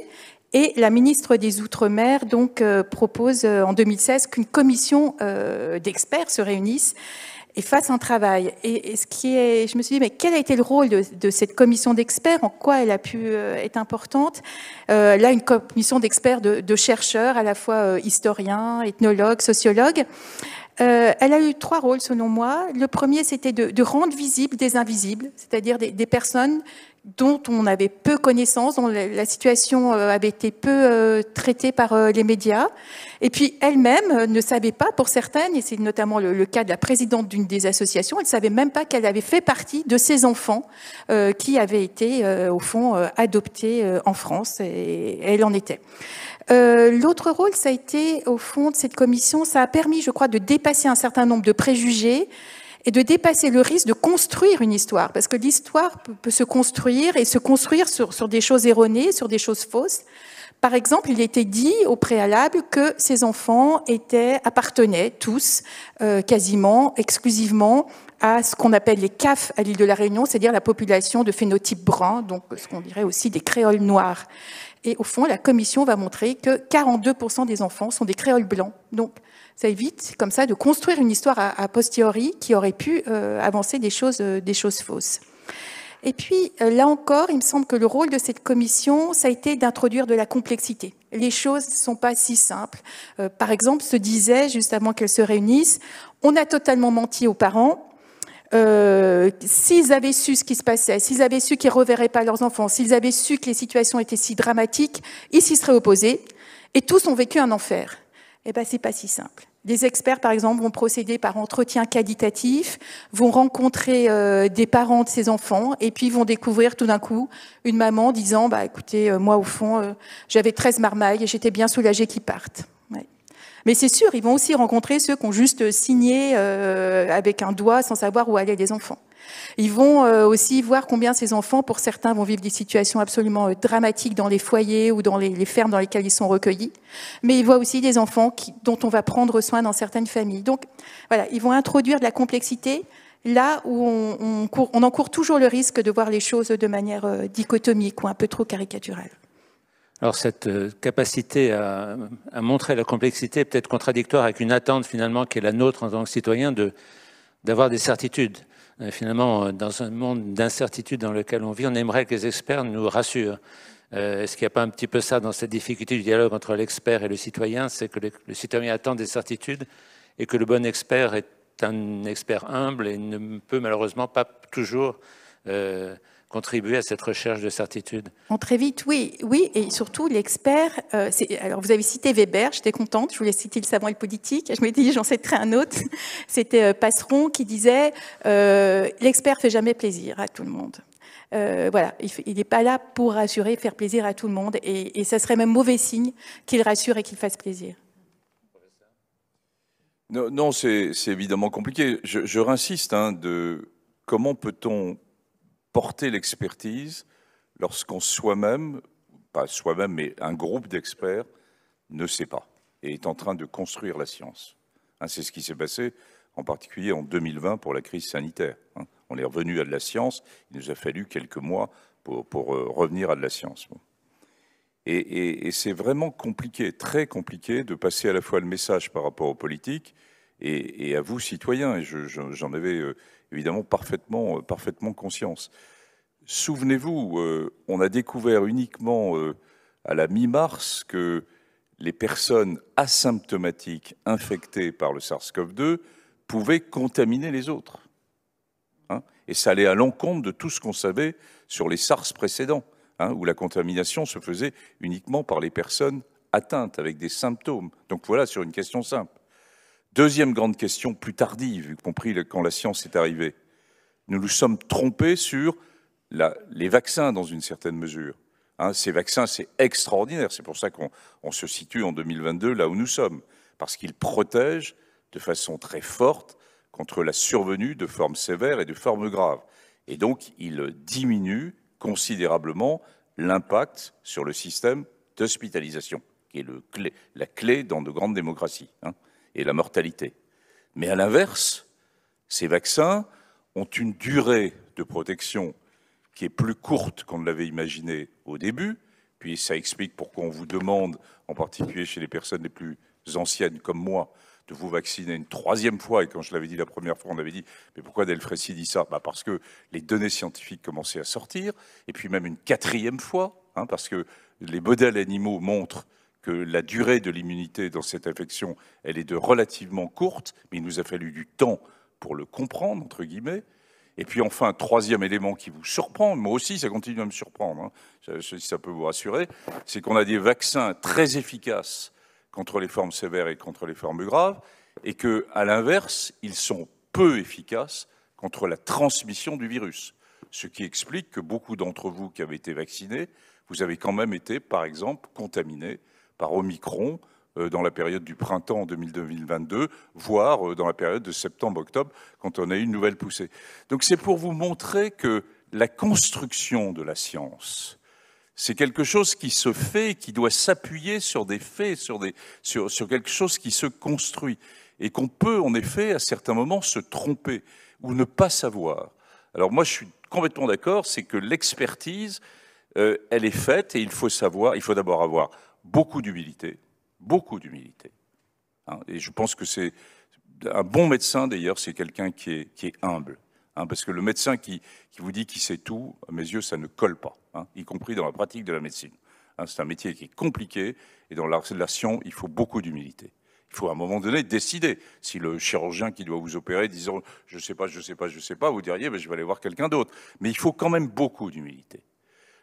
Et la ministre des Outre-mer donc propose en 2016 qu'une commission d'experts se réunisse et fasse un travail. Et, ce qui est, je me suis dit, mais quel a été le rôle de, de cette commission d'experts En quoi elle a pu euh, être importante euh, Là, une commission d'experts de, de, chercheurs, à la fois euh, historiens, ethnologues, sociologues. Euh, elle a eu trois rôles, selon moi. Le premier, c'était de, de rendre visibles des invisibles, c'est-à-dire des, des personnes dont on avait peu connaissance, dont la situation euh, avait été peu euh, traitée par euh, les médias. Et puis elle-même ne savait pas, pour certaines, et c'est notamment le, cas de la présidente d'une des associations, elle ne savait même pas qu'elle avait fait partie de ces enfants qui avaient été, au fond, adoptés en France, et, elle en était. L'autre rôle, ça a été, au fond, de cette commission, ça a permis, je crois, de dépasser un certain nombre de préjugés et de dépasser le risque de construire une histoire, parce que l'histoire peut, se construire et se construire sur, des choses erronées, sur des choses fausses. Par exemple, il était dit au préalable que ces enfants étaient, appartenaient tous, euh, quasiment exclusivement, à ce qu'on appelle les CAF à l'île de la Réunion, c'est-à-dire la population de phénotype brun, donc ce qu'on dirait aussi des créoles noirs. Et au fond, la commission va montrer que 42% des enfants sont des créoles blancs. Donc, ça évite comme ça de construire une histoire a, posteriori qui aurait pu euh, avancer des choses, euh, des choses fausses. Et puis, euh, là encore, il me semble que le rôle de cette commission, ça a été d'introduire de la complexité. Les choses ne sont pas si simples. par exemple, se disait, juste avant qu'elles se réunissent, on a totalement menti aux parents. s'ils avaient su ce qui se passait, s'ils avaient su qu'ils ne reverraient pas leurs enfants, s'ils avaient su que les situations étaient si dramatiques, ils s'y seraient opposés. Et tous ont vécu un enfer. Eh ben, c'est pas si simple. Des experts, par exemple, vont procéder par entretien qualitatif, vont rencontrer euh, des parents de ces enfants, et puis vont découvrir tout d'un coup une maman disant, bah écoutez, euh, moi au fond, euh, j'avais 13 marmailles et j'étais bien soulagée qu'ils partent. Mais c'est sûr, ils vont aussi rencontrer ceux qui ont juste signé avec un doigt sans savoir où allaient les enfants. Ils vont euh, aussi voir combien ces enfants, pour certains, vont vivre des situations absolument euh, dramatiques dans les foyers ou dans les, fermes dans lesquelles ils sont recueillis. Mais ils voient aussi des enfants dont on va prendre soin dans certaines familles. Donc voilà, ils vont introduire de la complexité là où on, court, encourt toujours le risque de voir les choses de manière euh, dichotomique ou un peu trop caricaturale. Alors cette capacité à, montrer la complexité est peut-être contradictoire avec une attente finalement qui est la nôtre en tant que citoyen de, d'avoir des certitudes. Euh, finalement, euh, dans un monde d'incertitude dans lequel on vit, on aimerait que les experts nous rassurent. Euh, est-ce qu'il n'y a pas un petit peu ça dans cette difficulté du dialogue entre l'expert et le citoyen C'est que le, citoyen attend des certitudes et que le bon expert est un expert humble et ne peut malheureusement pas toujours contribuer à cette recherche de certitude On très vite, oui, oui, et surtout l'expert. Euh, alors vous avez cité Weber, j'étais contente, je voulais citer le savant et le politique. Je me dis, j'en citerai un autre. C'était euh, Passeron qui disait euh, l'expert fait jamais plaisir à tout le monde. Euh, voilà, il n'est pas là pour rassurer, faire plaisir à tout le monde, et, ça serait même mauvais signe qu'il rassure et qu'il fasse plaisir. Non, non c'est évidemment compliqué. Je, je réinsiste hein, de comment peut-on porter l'expertise lorsqu'on soi-même, pas soi-même, mais un groupe d'experts ne sait pas et est en train de construire la science. Hein, c'est ce qui s'est passé en particulier en 2020 pour la crise sanitaire. Hein. On est revenu à de la science, il nous a fallu quelques mois pour, euh, revenir à de la science. et c'est vraiment compliqué, très compliqué, de passer à la fois le message par rapport aux politiques, et, à vous, citoyens. Et j'en avais euh, évidemment parfaitement, euh, parfaitement conscience. Souvenez-vous, euh, on a découvert uniquement à la mi-mars que les personnes asymptomatiques infectées par le SARS-CoV-2 pouvaient contaminer les autres. Hein. et ça allait à l'encontre de tout ce qu'on savait sur les SARS précédents, hein, où la contamination se faisait uniquement par les personnes atteintes avec des symptômes. Donc voilà, sur une question simple. Deuxième grande question, plus tardive, y compris quand la science est arrivée. Nous nous sommes trompés sur les vaccins, dans une certaine mesure. Hein. ces vaccins, c'est extraordinaire. C'est pour ça qu'on se situe en 2022 là où nous sommes, parce qu'ils protègent de façon très forte contre la survenue de formes sévères et de formes graves. Et donc, ils diminuent considérablement l'impact sur le système d'hospitalisation, qui est la clé dans de grandes démocraties. Hein et la mortalité. Mais à l'inverse, ces vaccins ont une durée de protection qui est plus courte qu'on ne l'avait imaginé au début, puis ça explique pourquoi on vous demande, en particulier chez les personnes les plus anciennes comme moi, de vous vacciner une troisième fois. Et quand je l'avais dit la première fois, on avait dit Mais pourquoi Delfrécy dit ça bah, Parce que les données scientifiques commençaient à sortir, et puis même une quatrième fois, hein, parce que les modèles animaux montrent que la durée de l'immunité dans cette infection, elle est de relativement courte, mais il nous a fallu du temps pour le comprendre, entre guillemets. Et puis enfin, un troisième élément qui vous surprend, moi aussi ça continue à me surprendre, si hein, ça peut vous rassurer, c'est qu'on a des vaccins très efficaces contre les formes sévères et contre les formes graves, et qu'à l'inverse, ils sont peu efficaces contre la transmission du virus. Ce qui explique que beaucoup d'entre vous qui avez été vaccinés, vous avez quand même été, par exemple, contaminés par Omicron euh, dans la période du printemps 2022, voire euh, dans la période de septembre-octobre, quand on a eu une nouvelle poussée. Donc c'est pour vous montrer que la construction de la science, c'est quelque chose qui se fait, qui doit s'appuyer sur des faits, sur, des, sur, quelque chose qui se construit, et qu'on peut en effet à certains moments se tromper ou ne pas savoir. Alors moi je suis complètement d'accord, c'est que l'expertise, euh, elle est faite et il faut savoir, il faut d'abord avoir beaucoup d'humilité, beaucoup d'humilité. Hein, et je pense que c'est un bon médecin, d'ailleurs, c'est quelqu'un qui est, humble. Hein, parce que le médecin qui, vous dit qu'il sait tout, à mes yeux, ça ne colle pas, hein, y compris dans la pratique de la médecine. c'est un métier qui est compliqué, et dans la il faut beaucoup d'humilité. Il faut à un moment donné décider. Si le chirurgien qui doit vous opérer, disant je ne sais pas, je ne sais pas, je ne sais pas, vous diriez ben, je vais aller voir quelqu'un d'autre. Mais il faut quand même beaucoup d'humilité.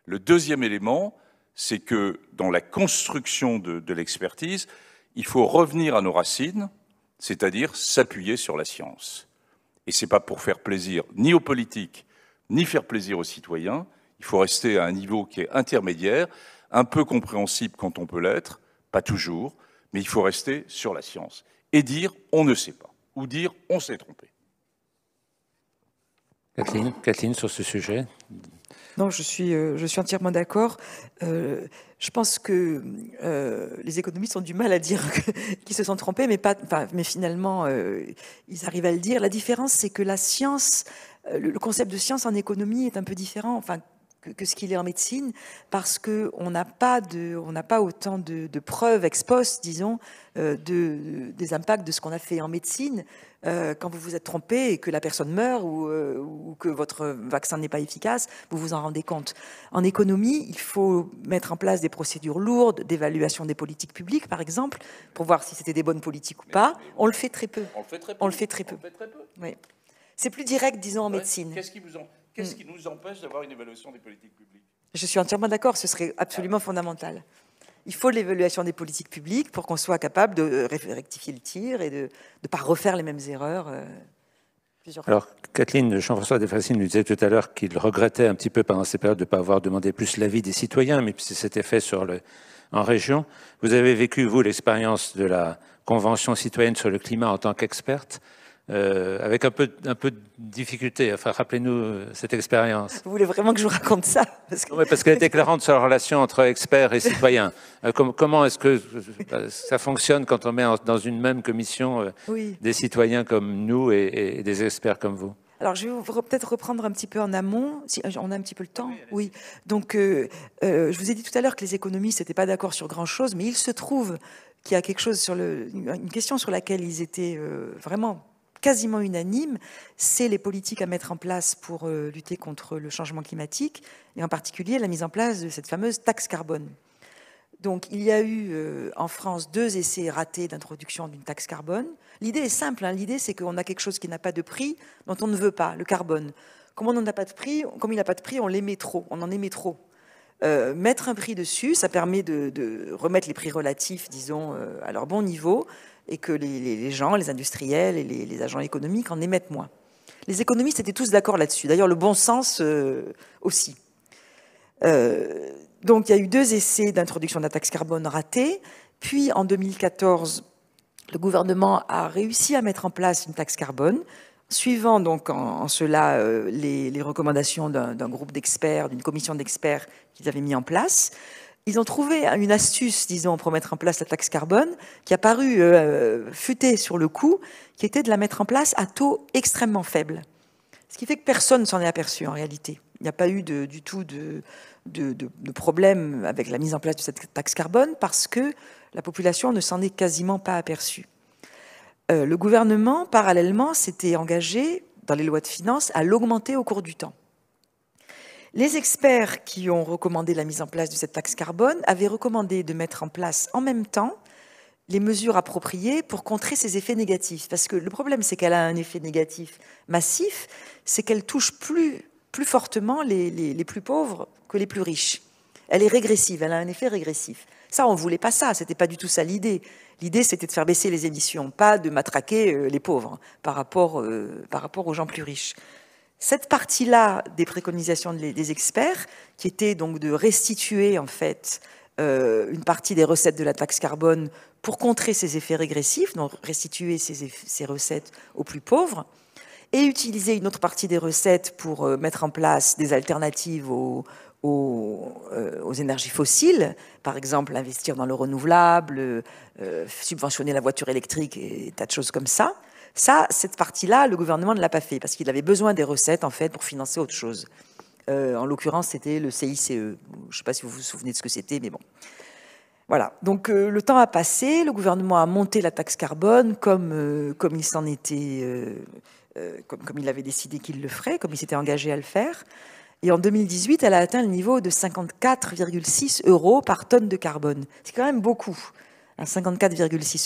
Le deuxième élément, c'est que dans la construction de, l'expertise, il faut revenir à nos racines, c'est-à-dire s'appuyer sur la science. Et ce n'est pas pour faire plaisir ni aux politiques, ni faire plaisir aux citoyens. Il faut rester à un niveau qui est intermédiaire, un peu compréhensible quand on peut l'être, pas toujours, mais il faut rester sur la science et dire on ne sait pas, ou dire on s'est trompé. Kathleen, Kathleen, sur ce sujet non, je suis, euh, je suis entièrement d'accord. Euh, je pense que euh, les économistes ont du mal à dire qu'ils se sont trompés, mais, pas, mais finalement, ils arrivent à le dire. La différence, c'est que la science, le, concept de science en économie est un peu différent. Enfin, que, ce qu'il est en médecine, parce qu'on n'a pas, pas autant de, preuves ex post, disons, euh, de, des impacts de ce qu'on a fait en médecine euh, quand vous vous êtes trompé et que la personne meurt euh, ou, que votre vaccin n'est pas efficace, vous vous en rendez compte. En économie, il faut mettre en place des procédures lourdes d'évaluation des politiques publiques, par exemple, pour voir si c'était des bonnes politiques ou pas. on le fait très peu. On le fait très peu. On le fait très peu. C'est plus direct, disons, en médecine. Qu'est-ce qui vous en... Qu'est-ce mm. qui nous empêche d'avoir une évaluation des politiques publiques Je suis entièrement d'accord, ce serait absolument fondamental. Il faut l'évaluation des politiques publiques pour qu'on soit capable de euh, rectifier le tir et de ne pas refaire les mêmes erreurs. Euh, Alors, Kathleen, Jean-François Desfacines nous disait tout à l'heure qu'il regrettait un petit peu pendant ces périodes de ne pas avoir demandé plus l'avis des citoyens, mais c'était fait en région. Vous avez vécu, vous, l'expérience de la Convention citoyenne sur le climat en tant qu'experte. Euh, avec un peu, un peu de difficulté. rappelez-nous euh, cette expérience. Vous voulez vraiment que je vous raconte ça parce qu'elle est éclairante sur la relation entre experts et citoyens. Euh, comment est-ce que ça fonctionne quand on met dans une même commission des citoyens comme nous et, des experts comme vous alors, je vais peut-être reprendre un petit peu en amont, si on a un petit peu le temps. Oui. Donc, je vous ai dit tout à l'heure que les économistes n'étaient pas d'accord sur grand-chose, mais il se trouve qu'il y a quelque chose sur le, une question sur laquelle ils étaient vraiment quasiment unanime, c'est les politiques à mettre en place pour euh, lutter contre le changement climatique, et en particulier la mise en place de cette fameuse taxe carbone. Donc il y a eu euh, en France deux essais ratés d'introduction d'une taxe carbone. L'idée est simple, hein. l'idée c'est qu'on a quelque chose qui n'a pas de prix, dont on ne veut pas, le carbone. Comment on a pas de prix, comme il n'a pas de prix, on l'émet trop, on en émet trop. Euh, mettre un prix dessus, ça permet de, remettre les prix relatifs, disons, euh, à leur bon niveau, et que les, gens, les industriels et les, agents économiques en émettent moins. Les économistes étaient tous d'accord là-dessus, d'ailleurs le bon sens euh, aussi. donc il y a eu deux essais d'introduction de la taxe carbone ratés, puis en 2014, le gouvernement a réussi à mettre en place une taxe carbone Suivant donc en, cela euh, les, recommandations d'un groupe d'experts, d'une commission d'experts qu'ils avaient mis en place, ils ont trouvé une astuce, disons, pour mettre en place la taxe carbone, qui a paru euh, futée sur le coup, qui était de la mettre en place à taux extrêmement faible. Ce qui fait que personne s'en est aperçu en réalité. Il n'y a pas eu du tout de, problème avec la mise en place de cette taxe carbone parce que la population ne s'en est quasiment pas aperçue. Euh, le gouvernement, parallèlement, s'était engagé dans les lois de finances à l'augmenter au cours du temps. Les experts qui ont recommandé la mise en place de cette taxe carbone avaient recommandé de mettre en place en même temps les mesures appropriées pour contrer ces effets négatifs. Parce que le problème, c'est qu'elle a un effet négatif massif, c'est qu'elle touche plus, fortement les plus pauvres que les plus riches. Elle est régressive, elle a un effet régressif. Ça, on ne voulait pas ça, c'était pas du tout ça l'idée. L'idée, c'était de faire baisser les émissions, pas de matraquer euh, les pauvres hein, par rapport, euh, par rapport aux gens plus riches. Cette partie-là des préconisations des experts, qui était donc de restituer en fait euh, une partie des recettes de la taxe carbone pour contrer ces effets régressifs, donc restituer ces, recettes aux plus pauvres, et utiliser une autre partie des recettes pour mettre en place des alternatives aux, euh, aux, énergies fossiles, par exemple investir dans le renouvelable, euh, subventionner la voiture électrique et tas de choses comme ça. Ça, cette partie-là, le gouvernement ne l'a pas fait parce qu'il avait besoin des recettes en fait pour financer autre chose. Euh, en l'occurrence, c'était le CICE. Je ne sais pas si vous vous souvenez de ce que c'était, mais bon. Voilà. Donc le temps a passé, le gouvernement a monté la taxe carbone comme comme il s'en était, comme, comme il avait décidé qu'il le ferait, comme il s'était engagé à le faire. Et en 2018, elle a atteint le niveau de 54,6 euros par tonne de carbone. C'est quand même beaucoup, 54,6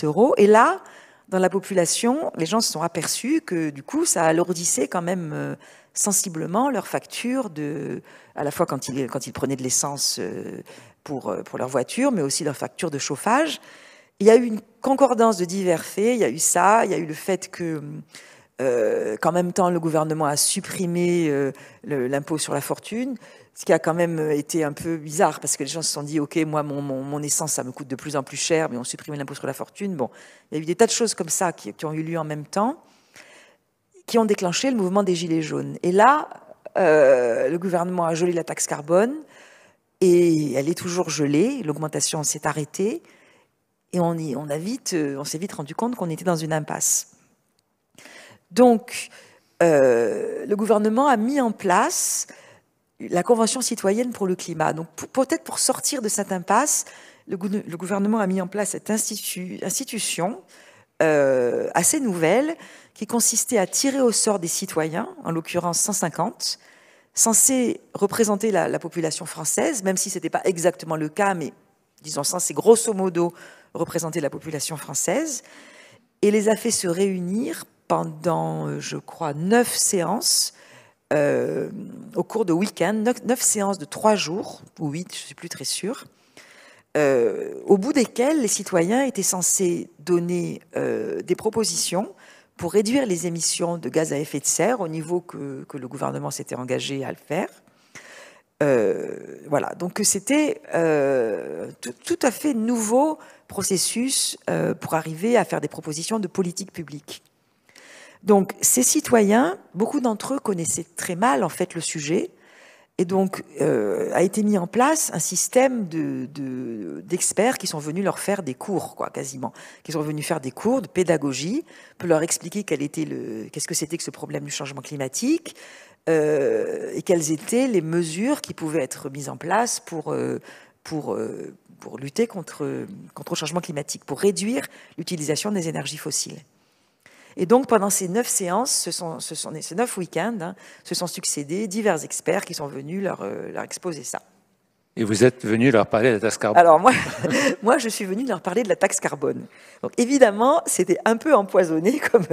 hein, euros. Et là, dans la population, les gens se sont aperçus que du coup, ça alourdissait quand même euh, sensiblement leur facture, de, à la fois quand ils, quand prenaient de l'essence euh, pour, euh, pour leur voiture, mais aussi leur facture de chauffage. Il y a eu une concordance de divers faits. Il y a eu ça, il y a eu le fait que euh, qu'en même temps le gouvernement a supprimé euh, l'impôt sur la fortune, ce qui a quand même euh, été un peu bizarre parce que les gens se sont dit ok moi mon, essence ça me coûte de plus en plus cher mais on supprime l'impôt sur la fortune. Bon, il y a eu des tas de choses comme ça qui, ont eu lieu en même temps, qui ont déclenché le mouvement des gilets jaunes. Et là, le gouvernement a gelé la taxe carbone et elle est toujours gelée. L'augmentation s'est arrêtée. Et on s'est vite rendu compte qu'on était dans une impasse. Donc, euh, le gouvernement a mis en place la Convention citoyenne pour le climat. Donc, peut-être pour sortir de cette impasse, le, gouvernement a mis en place cette institution euh, assez nouvelle qui consistait à tirer au sort des citoyens, en l'occurrence 150, censés représenter la, population française, même si ce n'était pas exactement le cas, mais disons censés grosso modo représenter la population française, et les a fait se réunir pendant, euh, je crois, neuf séances euh, au cours de week-end, neuf, séances de trois jours, ou huit, je ne suis plus très sûre, euh, au bout desquelles les citoyens étaient censés donner des propositions pour réduire les émissions de gaz à effet de serre au niveau que, le gouvernement s'était engagé à le faire. voilà, donc c'était tout, tout, à fait nouveau processus pour arriver à faire des propositions de politique publique. Donc ces citoyens, beaucoup d'entre eux connaissaient très mal en fait le sujet, et donc euh, a été mis en place un système d'experts qui sont venus leur faire des cours, quoi, quasiment, qui sont venus faire des cours de pédagogie pour leur expliquer quel était le, qu'est-ce que c'était que ce problème du changement climatique. Euh, et quelles étaient les mesures qui pouvaient être mises en place pour, euh, pour, lutter contre le changement climatique, pour réduire l'utilisation des énergies fossiles. Et donc, pendant ces neuf séances, ce sont, ce sont ces neuf week-ends, hein, se sont succédés divers experts qui sont venus leur, euh, leur exposer ça. Et vous êtes venu leur parler de la taxe carbone. Alors moi, moi, je suis venu leur parler de la taxe carbone. Donc évidemment, c'était un peu empoisonné comme,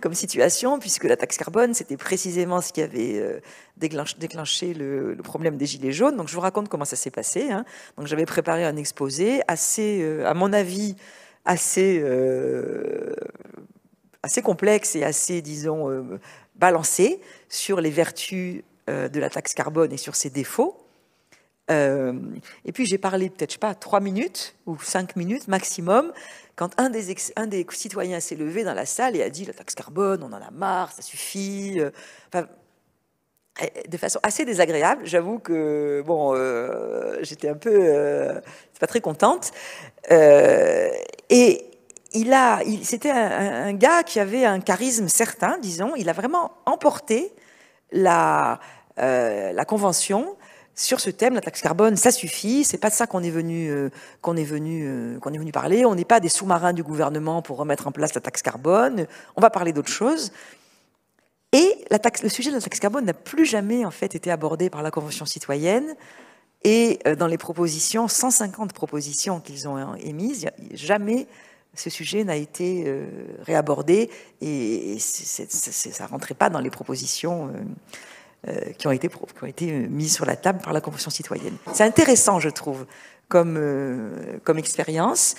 comme situation, puisque la taxe carbone, c'était précisément ce qui avait euh, déclenché, le, le, problème des gilets jaunes. Donc je vous raconte comment ça s'est passé. Hein. Donc j'avais préparé un exposé assez, euh, à mon avis, assez assez complexe et assez, disons, euh, balancé sur les vertus euh, de la taxe carbone et sur ses défauts. Euh, et puis j'ai parlé peut-être, je sais pas, trois minutes ou cinq minutes maximum, quand un des, un des citoyens s'est levé dans la salle et a dit la taxe carbone, on en a marre, ça suffit. Eh, de façon assez désagréable, j'avoue que bon, j'étais un peu, c'est pas très contente. et il a, c'était un, gars qui avait un charisme certain, disons. Il a vraiment emporté la, euh, la convention sur ce thème, la taxe carbone, ça suffit. C'est pas de ça qu'on est venu, euh, qu'on est venu, euh, qu'on est venu parler. On n'est pas des sous-marins du gouvernement pour remettre en place la taxe carbone. On va parler d'autre chose. Et la taxe, le sujet de la taxe carbone n'a plus jamais en fait été abordé par la Convention citoyenne. Et dans les propositions, 150 propositions qu'ils ont hein, émises, jamais ce sujet n'a été euh, réabordé et, ça ne rentrait pas dans les propositions euh, euh, qui ont, été, qui ont été mises sur la table par la Convention citoyenne. C'est intéressant, je trouve, comme, comme expérience.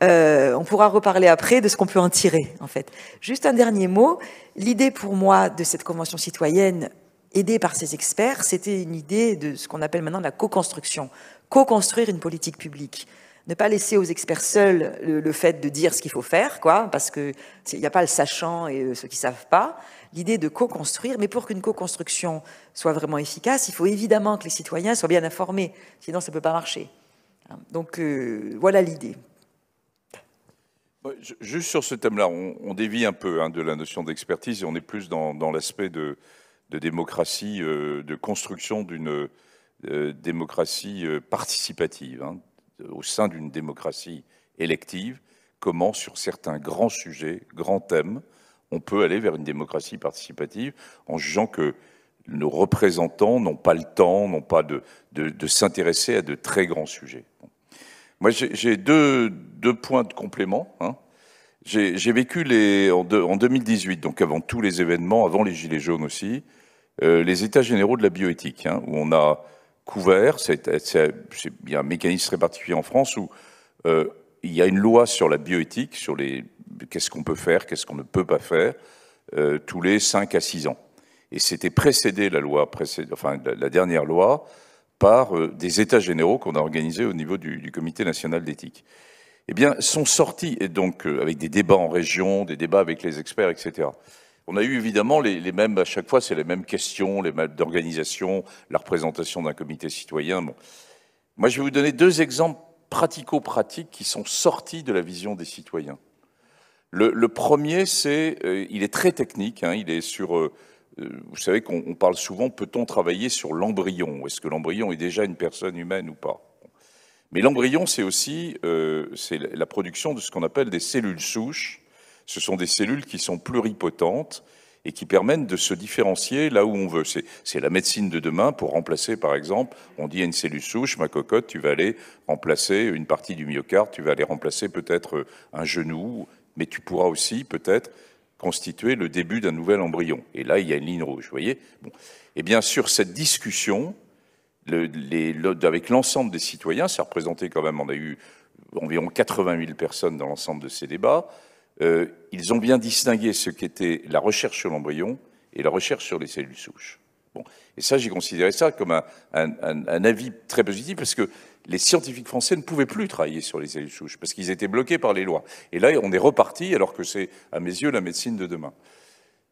on pourra reparler après de ce qu'on peut en tirer, en fait. Juste un dernier mot. L'idée pour moi de cette convention citoyenne, aidée par ces experts, c'était une idée de ce qu'on appelle maintenant la co-construction. Co-construire une politique publique ne pas laisser aux experts seuls le, fait de dire ce qu'il faut faire, quoi, parce qu'il n'y a pas le sachant et euh, ceux qui ne savent pas. L'idée de co-construire, mais pour qu'une co-construction soit vraiment efficace, il faut évidemment que les citoyens soient bien informés, sinon ça ne peut pas marcher. Hein, donc euh, voilà l'idée. Juste sur ce thème-là, on, dévie un peu hein, de la notion d'expertise et on est plus dans, l'aspect de, démocratie, euh, de construction d'une démocratie participative. Hein au sein d'une démocratie élective, comment sur certains grands sujets, grands thèmes, on peut aller vers une démocratie participative en jugeant que nos représentants n'ont pas le temps, n'ont pas de, s'intéresser à de très grands sujets. Moi, j'ai deux, points de complément. Hein. J'ai vécu les, en, 2018, donc avant tous les événements, avant les Gilets jaunes aussi, euh, les États généraux de la bioéthique, hein, où on a couvert. C'est il y a un mécanisme très particulier en France où euh, il y a une loi sur la bioéthique, sur les qu'est-ce qu'on peut faire, qu'est-ce qu'on ne peut pas faire, euh, tous les 5 à 6 ans. Et c'était précédé la loi enfin la dernière loi par euh, des états généraux qu'on a organisés au niveau du, Comité national d'éthique. Eh bien, sont sortis et donc avec des débats en région, des débats avec les experts, etc. On a eu évidemment les, mêmes, à chaque fois, c'est les mêmes questions, les mêmes d'organisation, la représentation d'un comité citoyen. Moi, je vais vous donner deux exemples pratico-pratiques qui sont sortis de la vision des citoyens. Le, premier, c'est, euh, il est très technique, hein, il est sur, euh, euh, vous savez qu'on parle souvent, peut-on travailler sur l'embryon Est-ce que l'embryon est déjà une personne humaine ou pas Mais l'embryon, c'est aussi c'est la production de ce qu'on appelle des cellules souches, ce sont des cellules qui sont pluripotentes et qui permettent de se différencier là où on veut. C'est la médecine de demain pour remplacer, par exemple, on dit à une cellule souche, ma cocotte, tu vas aller remplacer une partie du myocarde, tu vas aller remplacer peut-être euh, un genou, mais tu pourras aussi peut-être constituer le début d'un nouvel embryon. Et là, il y a une ligne rouge, vous voyez Et eh bien sûr, cette discussion, avec l'ensemble des citoyens, ça représentait quand même, on a eu environ 80 000 personnes dans l'ensemble de ces débats, euh, ils ont bien distingué ce qu'était la recherche sur l'embryon et la recherche sur les cellules souches. Bon. Et ça, j'ai considéré ça comme un, avis très positif parce que les scientifiques français ne pouvaient plus travailler sur les cellules souches parce qu'ils étaient bloqués par les lois. Et là, on est reparti alors que c'est, à mes yeux, la médecine de demain.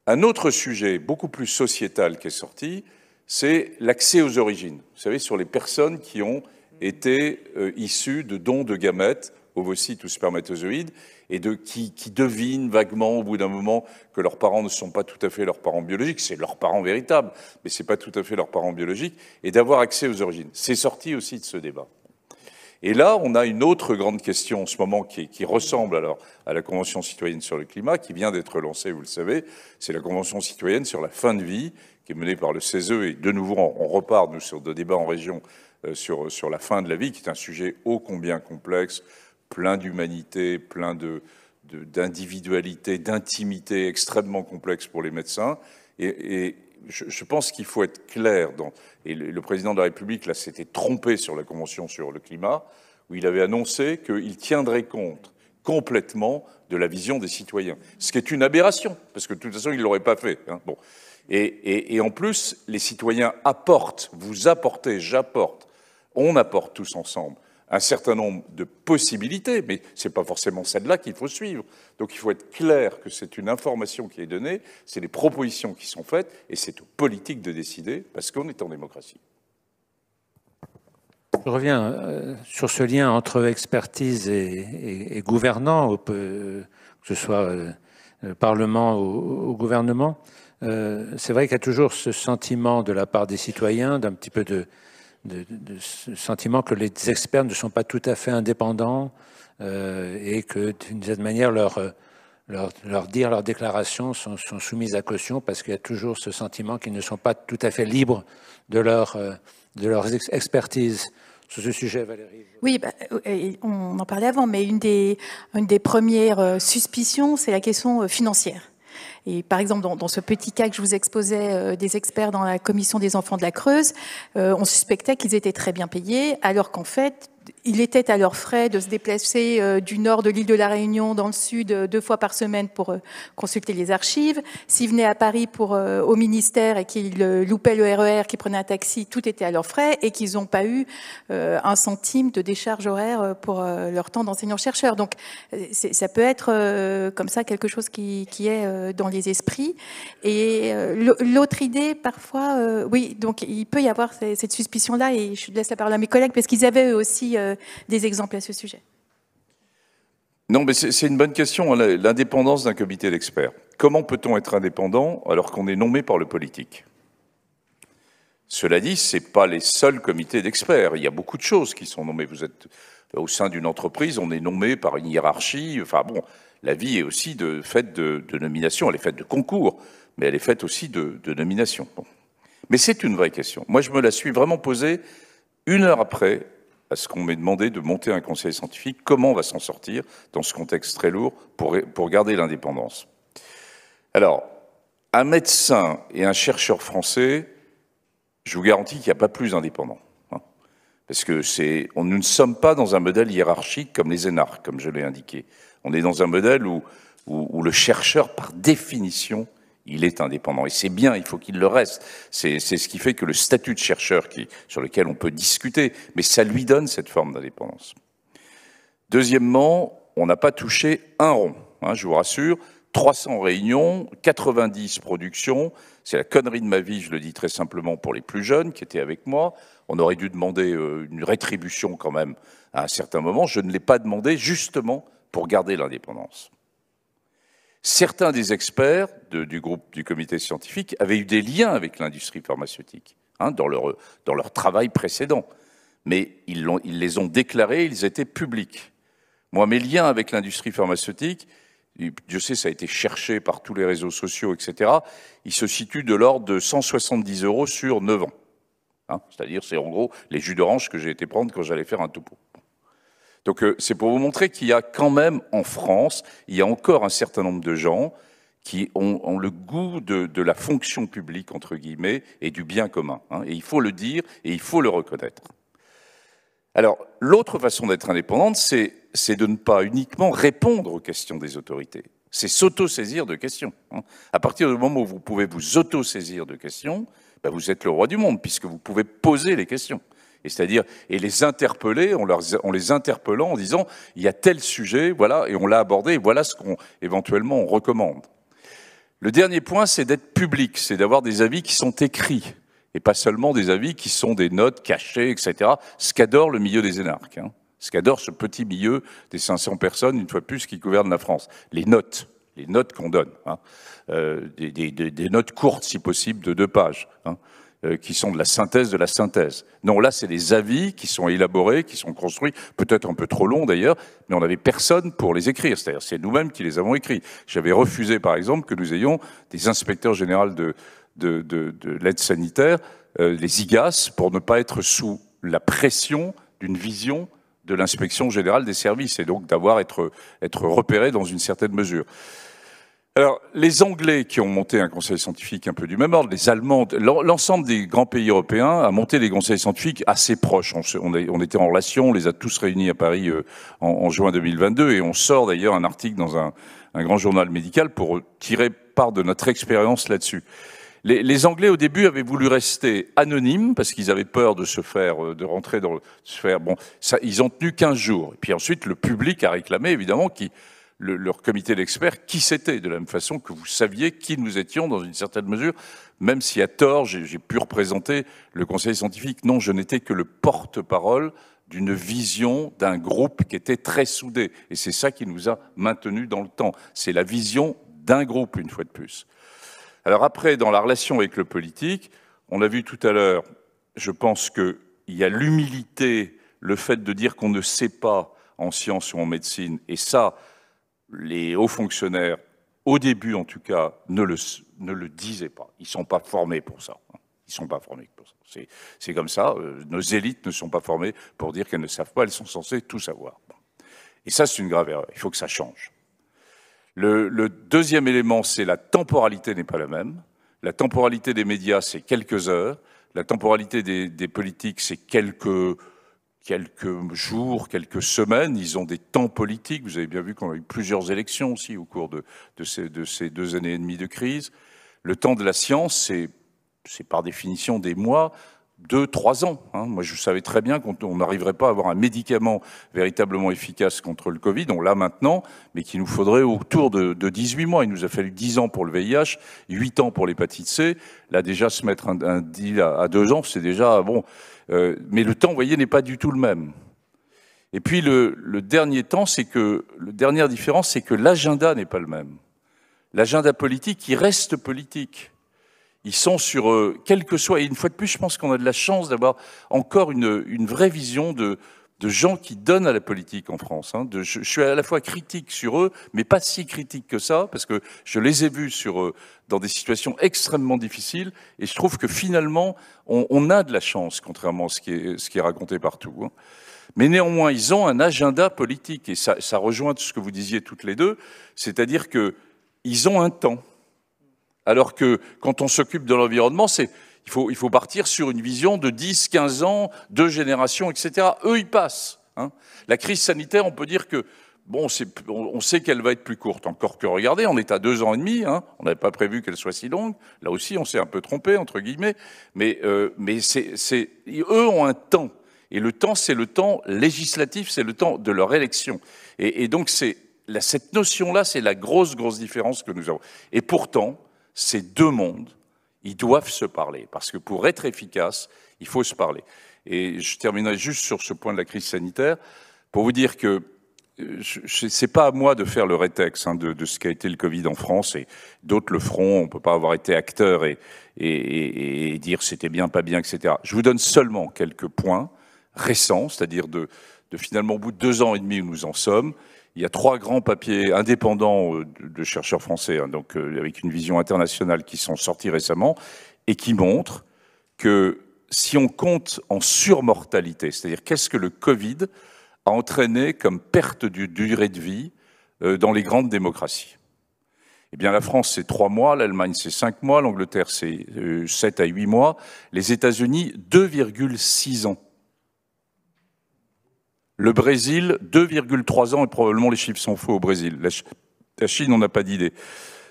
Un autre sujet, beaucoup plus sociétal qui est sorti, c'est l'accès aux origines. Vous savez, sur les personnes qui ont été euh, issues de dons de gamètes ovocytes ou spermatozoïdes, et de, qui, qui devinent vaguement au bout d'un moment que leurs parents ne sont pas tout à fait leurs parents biologiques, c'est leurs parents véritables, mais ce n'est pas tout à fait leurs parents biologiques, et d'avoir accès aux origines. C'est sorti aussi de ce débat. Et là, on a une autre grande question en ce moment qui, qui ressemble alors à la Convention citoyenne sur le climat, qui vient d'être lancée, vous le savez, c'est la Convention citoyenne sur la fin de vie, qui est menée par le CESE, e, et de nouveau, on, repart, nous, sur des débats en région euh, sur, sur la fin de la vie, qui est un sujet ô combien complexe, plein d'humanité, plein de, d'individualité, d'intimité extrêmement complexe pour les médecins. Et, je, pense qu'il faut être clair. et le, président de la République, là, s'était trompé sur la Convention sur le climat, où il avait annoncé qu'il tiendrait compte complètement de la vision des citoyens. Ce qui est une aberration, parce que de toute façon, il ne l'aurait pas fait. Hein. bon. et en plus, les citoyens apportent, vous apportez, j'apporte, on apporte tous ensemble un certain nombre de possibilités, mais ce n'est pas forcément celle-là qu'il faut suivre. Donc il faut être clair que c'est une information qui est donnée, c'est les propositions qui sont faites, et c'est aux politiques de décider, parce qu'on est en démocratie. Je reviens euh, sur ce lien entre expertise et, gouvernant, que ce soit euh, Parlement ou au gouvernement. Euh, c'est vrai qu'il y a toujours ce sentiment de la part des citoyens d'un petit peu de de, ce sentiment que les experts ne sont pas tout à fait indépendants euh, et que d'une certaine manière leur, euh, leur, leur dire, leurs déclarations sont, sont, soumises à caution parce qu'il y a toujours ce sentiment qu'ils ne sont pas tout à fait libres de leur, euh, de expertise sur ce sujet, Valérie Oui, bah, on en parlait avant, mais une des, une des premières suspicions, c'est la question financière. Et par exemple, dans, ce petit cas que je vous exposais euh, des experts dans la commission des enfants de la Creuse, euh, on suspectait qu'ils étaient très bien payés, alors qu'en fait, il était à leurs frais de se déplacer euh, du nord de l'île de la Réunion dans le sud euh, deux fois par semaine pour euh, consulter les archives. S'ils venaient à Paris pour au ministère et qu'ils loupaient le RER, qu'ils prenaient un taxi, tout était à leurs frais et qu'ils n'ont pas eu un centime de décharge horaire pour leur temps d'enseignant-chercheur. Donc ça peut être comme ça quelque chose qui, qui est dans les esprits. Et l'autre idée, parfois, oui, donc il peut y avoir cette suspicion-là et je laisse la parole à mes collègues parce qu'ils avaient eux aussi euh, des exemples à ce sujet Non, mais c'est une bonne question, hein, l'indépendance d'un comité d'experts. Comment peut-on être indépendant alors qu'on est nommé par le politique cela dit, ce n'est pas les seuls comités d'experts. Il y a beaucoup de choses qui sont nommées. Vous êtes euh, au sein d'une entreprise, on est nommé par une hiérarchie. Enfin bon, la vie est aussi de, faite de, de nomination. Elle est faite de concours, mais elle est faite aussi de, de nomination. Mais c'est une vraie question. Moi, je me la suis vraiment posée une heure après parce qu'on m'est demandé de monter un conseil scientifique, comment on va s'en sortir dans ce contexte très lourd pour, pour garder l'indépendance. Alors, un médecin et un chercheur français, je vous garantis qu'il n'y a pas plus indépendant. Hein, parce que c'est, on, nous ne sommes pas dans un modèle hiérarchique comme les énarques, comme je l'ai indiqué. On est dans un modèle où le chercheur, par définition, il est indépendant. Et c'est bien, il faut qu'il le reste. C'est ce qui fait que le statut de chercheur, sur lequel on peut discuter, mais ça lui donne cette forme d'indépendance. Deuxièmement, on n'a pas touché un rond, hein, je vous rassure. 300 réunions, 90 productions. C'est la connerie de ma vie, je le dis très simplement pour les plus jeunes qui étaient avec moi. On aurait dû demander euh, une rétribution quand même à un certain moment. Je ne l'ai pas demandé justement pour garder l'indépendance certains des experts du groupe du comité scientifique avaient eu des liens avec l'industrie pharmaceutique hein, dans, leur, dans leur travail précédent. Mais ils, l'ont ils les ont déclarés, ils étaient publics. Moi, mes liens avec l'industrie pharmaceutique, je sais, ça a été cherché par tous les réseaux sociaux, etc., ils se situent de l'ordre de 170 euros sur 9 ans. Hein. C'est-à-dire, c'est en gros les jus d'orange que j'ai été prendre quand j'allais faire un topo. Donc euh, c'est pour vous montrer qu'il y a quand même en France, il y a encore un certain nombre de gens qui ont, le goût de, la fonction publique, entre guillemets, et du bien commun. Hein. Et il faut le dire et il faut le reconnaître. Alors, l'autre façon d'être indépendante, c'est de ne pas uniquement répondre aux questions des autorités. C'est s'auto-saisir de questions. Hein. À partir du moment où vous pouvez vous auto-saisir de questions, bah, vous êtes le roi du monde, puisque vous pouvez poser les questions et c'est-à-dire et les interpeller en, les interpellant en disant il y a tel sujet, voilà, et on l'a abordé, voilà ce qu'on éventuellement on recommande. Le dernier point, c'est d'être public, c'est d'avoir des avis qui sont écrits et pas seulement des avis qui sont des notes cachées, etc. Ce qu'adore le milieu des énarques, hein. ce qu'adore ce petit milieu des 500 personnes, une fois plus, qui gouvernent la France, les notes les notes qu'on donne, hein. euh, des, notes courtes si possible de deux pages. Hein. Euh, qui sont de la synthèse de la synthèse. Non, là, c'est des avis qui sont élaborés, qui sont construits, peut-être un peu trop longs d'ailleurs, mais on n'avait personne pour les écrire. C'est-à-dire, c'est nous-mêmes qui les avons écrits. J'avais refusé, par exemple, que nous ayons des inspecteurs généraux de, de, l'aide sanitaire, euh, les IGAS, pour ne pas être sous la pression d'une vision de l'inspection générale des services et donc d'avoir être, être repéré dans une certaine mesure. Alors, les Anglais qui ont monté un conseil scientifique un peu du même ordre, les Allemands, l'ensemble des grands pays européens a monté des conseils scientifiques assez proches. On, était en relation, on les a tous réunis à Paris euh, en, juin 2022, et on sort d'ailleurs un article dans un, grand journal médical pour tirer part de notre expérience là-dessus. Les, Anglais au début avaient voulu rester anonymes parce qu'ils avaient peur de se faire, euh, de rentrer dans, le. se Bon, ça, ils ont tenu 15 jours. Et puis ensuite, le public a réclamé évidemment qu'ils leur comité d'experts qui c'était, de la même façon que vous saviez qui nous étions dans une certaine mesure, même si à tort j'ai pu représenter le conseil scientifique. Non, je n'étais que le porte-parole d'une vision d'un groupe qui était très soudé. Et c'est ça qui nous a maintenus dans le temps. C'est la vision d'un groupe, une fois de plus. Alors après, dans la relation avec le politique, on l'a vu tout à l'heure, je pense qu'il y a l'humilité, le fait de dire qu'on ne sait pas en science ou en médecine. Et ça, les hauts fonctionnaires, au début en tout cas, ne le, disaient pas. Ils ne sont pas formés pour ça. Ils sont pas formés pour ça. C'est comme ça. Euh, nos élites ne sont pas formées pour dire qu'elles ne savent pas. Elles sont censées tout savoir. Et ça, c'est une grave erreur. Il faut que ça change. Le, deuxième élément, c'est la temporalité n'est pas la même. La temporalité des médias, c'est quelques heures. La temporalité des politiques, c'est quelques quelques jours, quelques semaines. Ils ont des temps politiques. Vous avez bien vu qu'on a eu plusieurs élections aussi au cours de, de, ces, deux années et demie de crise. Le temps de la science, c'est par définition des mois, deux, trois ans. Hein. Moi, je savais très bien qu'on n'arriverait pas à avoir un médicament véritablement efficace contre le Covid. On l'a maintenant, mais qu'il nous faudrait autour de, 18 mois. Il nous a fallu 10 ans pour le VIH, 8 ans pour l'hépatite C. Là, déjà, se mettre un, deal à, à deux ans, c'est déjà, bon, euh, mais le temps, vous voyez, n'est pas du tout le même. Et puis le, dernier temps, c'est que la dernière différence, c'est que l'agenda n'est pas le même. L'agenda politique, il reste politique. Ils sont sur, euh, quel que soit, et une fois de plus, je pense qu'on a de la chance d'avoir encore une vraie vision de, de gens qui donnent à la politique en France. Hein. de, je, suis à la fois critique sur eux, mais pas si critique que ça, parce que je les ai vus sur euh, dans des situations extrêmement difficiles, et je trouve que finalement, on, a de la chance, contrairement à ce qui est, ce qui est raconté partout. Hein. Mais néanmoins, ils ont un agenda politique, et ça, ça rejoint ce que vous disiez toutes les deux, c'est-à-dire qu'ils ont un temps. Alors que quand on s'occupe de l'environnement, c'est il faut, partir sur une vision de 10, 15 ans, deux générations, etc. Eux, ils passent. Hein. La crise sanitaire, on peut dire que bon, on sait qu'elle va être plus courte. Encore que, regardez, on est à deux ans et demi. Hein. on n'avait pas prévu qu'elle soit si longue. Là aussi, on s'est un peu trompé entre guillemets. Mais, euh, eux ont un temps. Et le temps, c'est le temps législatif, c'est le temps de leur élection. Et, donc, c'est cette notion-là, c'est la grosse, grosse différence que nous avons. Et pourtant, ces deux mondes ils doivent se parler, parce que pour être efficace, il faut se parler. Et je terminerai juste sur ce point de la crise sanitaire, pour vous dire que euh, c'est pas à moi de faire le rétex hein, de, ce qu'a été le Covid en France et d'autres le feront. On ne peut pas avoir été acteur et, dire c'était bien, pas bien, etc. Je vous donne seulement quelques points récents, c'est-à-dire de finalement au bout de deux ans et demi où nous en sommes, il y a trois grands papiers indépendants euh, de chercheurs français, hein, donc euh, avec une vision internationale, qui sont sortis récemment et qui montrent que si on compte en surmortalité, c'est-à-dire qu'est-ce que le Covid a entraîné comme perte de durée de vie euh, dans les grandes démocraties eh bien, la France, c'est trois mois, l'Allemagne, c'est cinq mois, l'Angleterre, c'est sept à huit mois, les États-Unis, 2,6 ans. Le Brésil, 2,3 ans, et probablement les chiffres sont faux au Brésil. La, Chine, on n'a pas d'idée.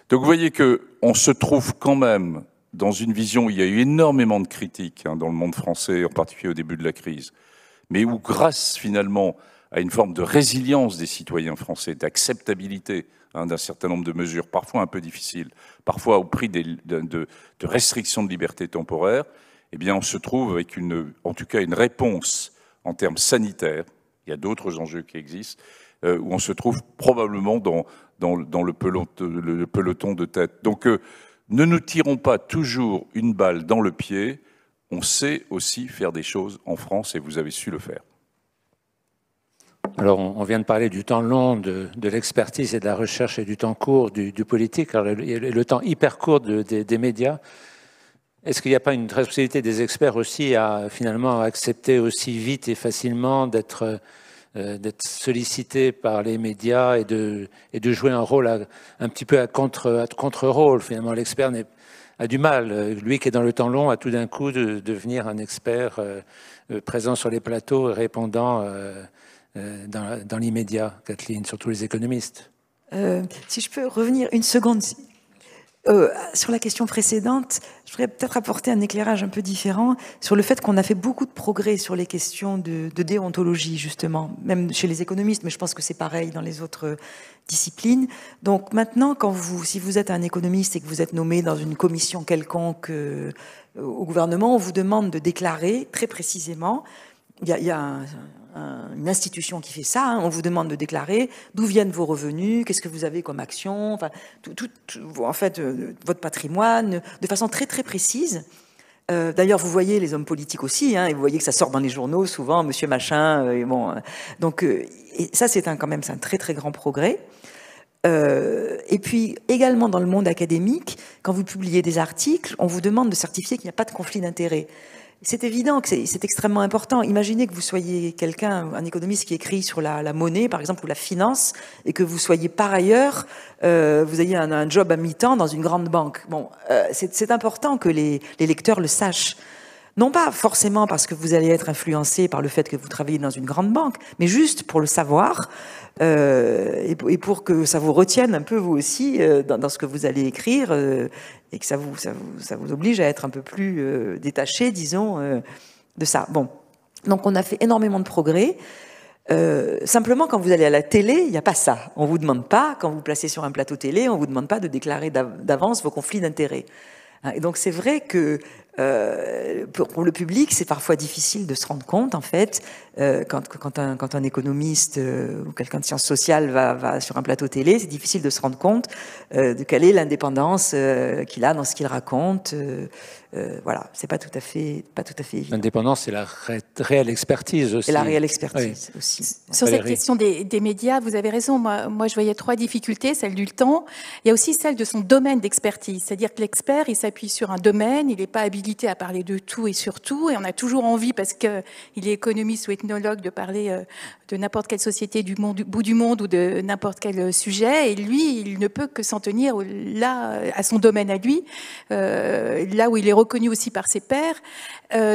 Donc vous voyez que on se trouve quand même dans une vision où il y a eu énormément de critiques hein, dans le monde français, en particulier au début de la crise, mais où grâce finalement à une forme de résilience des citoyens français, d'acceptabilité hein, d'un certain nombre de mesures, parfois un peu difficiles, parfois au prix de, restrictions de liberté temporaire, eh bien on se trouve avec une, en tout cas une réponse en termes sanitaires, il y a d'autres enjeux qui existent, euh, où on se trouve probablement dans, le, peloton, de tête. Donc, euh, ne nous tirons pas toujours une balle dans le pied. On sait aussi faire des choses en France, et vous avez su le faire. Alors, on vient de parler du temps long, de, l'expertise et de la recherche, et du temps court du, politique, et le, temps hyper court des médias. Est-ce qu'il n'y a pas une responsabilité des experts aussi à finalement accepter aussi vite et facilement d'être euh, sollicité par les médias et de, jouer un rôle un petit peu à contre-rôle. À finalement, l'expert a du mal. Lui qui est dans le temps long à tout d'un coup de, devenir un expert euh, euh, présent sur les plateaux et répondant dans, dans l'immédiat, Kathleen, surtout les économistes. si je peux revenir une seconde euh, sur la question précédente, je voudrais peut-être apporter un éclairage un peu différent sur le fait qu'on a fait beaucoup de progrès sur les questions de, déontologie, justement, même chez les économistes, mais je pense que c'est pareil dans les autres euh, disciplines. Donc maintenant, quand vous, si vous êtes un économiste et que vous êtes nommé dans une commission quelconque euh, au gouvernement, on vous demande de déclarer très précisément il y a, y a un, une institution qui fait ça. Hein. On vous demande de déclarer d'où viennent vos revenus, qu'est-ce que vous avez comme action, enfin, tout, en fait, euh, votre patrimoine, de façon très très précise. Euh, d'ailleurs, vous voyez les hommes politiques aussi, hein, et vous voyez que ça sort dans les journaux souvent, Monsieur Machin. Euh, bon, donc ça, c'est quand même un très très grand progrès. et puis également dans le monde académique, quand vous publiez des articles, on vous demande de certifier qu'il n'y a pas de conflit d'intérêts. C'est évident que c'est extrêmement important. Imaginez que vous soyez quelqu'un, un économiste qui écrit sur la, monnaie, par exemple, ou la finance, et que vous soyez par ailleurs, euh, vous ayez un, job à mi-temps dans une grande banque. Bon, euh, c'est important que les, les lecteurs le sachent non pas forcément parce que vous allez être influencé par le fait que vous travaillez dans une grande banque, mais juste pour le savoir euh, et, pour que ça vous retienne un peu vous aussi euh, dans, ce que vous allez écrire euh, et que ça vous, ça vous, oblige à être un peu plus détaché, disons, de ça. Bon, donc on a fait énormément de progrès. simplement, quand vous allez à la télé, il n'y a pas ça. On vous demande pas, quand vous, placez sur un plateau télé, on vous demande pas de déclarer d'avance vos conflits d'intérêts. Hein, et donc c'est vrai que euh, pour, le public, c'est parfois difficile de se rendre compte, en fait, euh, quand, quand, un, quand, un, économiste euh, ou quelqu'un de sciences sociales va, va, sur un plateau télé, c'est difficile de se rendre compte de quelle est l'indépendance qu'il a dans ce qu'il raconte. voilà, c'est pas tout à fait, pas tout à fait évident. L'indépendance, c'est la réelle expertise aussi. Et la réelle expertise aussi. Sur cette question des, médias, vous avez raison. Moi, moi, je voyais trois difficultés celle du temps. Il y a aussi celle de son domaine d'expertise, c'est-à-dire que l'expert, il s'appuie sur un domaine, il n'est pas habitué à parler de tout et surtout, et on a toujours envie, parce qu'il est économiste ou ethnologue, de parler euh, de n'importe quelle société du, monde, du bout du monde ou de n'importe quel euh, sujet, et lui, il ne peut que s'en tenir là, euh, à son domaine à lui, là où il est reconnu aussi par ses pairs.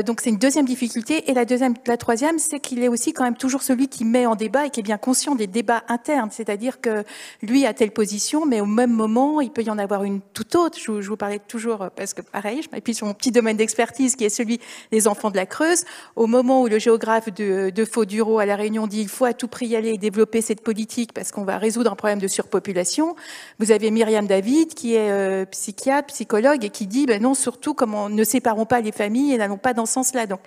donc c'est une deuxième difficulté, et la, deuxième, la troisième, c'est qu'il est aussi quand même toujours celui qui met en débat et qui est bien conscient des débats internes, c'est-à-dire que lui a telle position, mais au même moment, il peut y en avoir une toute autre. Je, je vous parlais toujours, parce que pareil, je m'appuie sur mon petit domaine d'expertise qui est celui des enfants de la Creuse, au moment où le géographe de, de Fauduro à La Réunion dit il faut à tout prix aller et développer cette politique parce qu'on va résoudre un problème de surpopulation, vous avez Myriam David qui est euh, psychiatre, psychologue et qui dit ben non, surtout, comment ne séparons pas les familles et n'allons pas dans ce sens-là. Donc,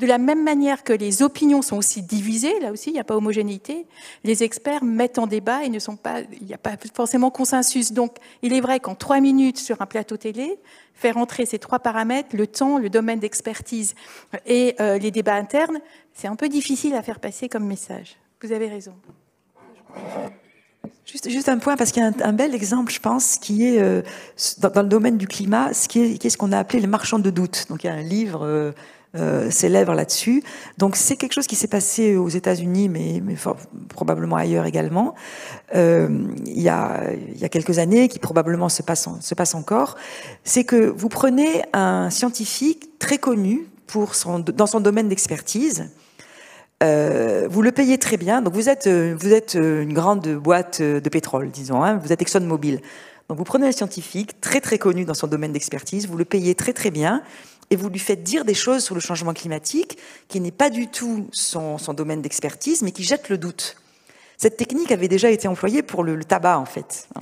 de la même manière que les opinions sont aussi divisées, là aussi, il n'y a pas homogénéité, les experts mettent en débat et ne sont pas, il n'y a pas forcément consensus. Donc, il est vrai qu'en trois minutes sur un plateau télé, faire entrer ces trois paramètres, le temps, le domaine d'expertise et euh, les débats internes, c'est un peu difficile à faire passer comme message. Vous avez raison. Juste, un point, parce qu'il y a un, bel exemple, je pense, qui est euh, dans, le domaine du climat, ce qui est, ce qu'on a appelé les marchands de doute. Donc il y a un livre euh, euh, s'élèvent là-dessus. Donc c'est quelque chose qui s'est passé aux États-Unis, mais, mais probablement ailleurs également. Euh, il, y a, quelques années, qui probablement se passe, se passe encore. C'est que vous prenez un scientifique très connu pour son, dans son domaine d'expertise. Euh, vous le payez très bien. Donc vous êtes, vous êtes une grande boîte de pétrole, disons. Hein. vous êtes ExxonMobil. Donc vous prenez un scientifique très très connu dans son domaine d'expertise, vous le payez très très bien, et vous lui faites dire des choses sur le changement climatique qui n'est pas du tout son, domaine d'expertise, mais qui jette le doute. Cette technique avait déjà été employée pour le, tabac, en fait. Hein.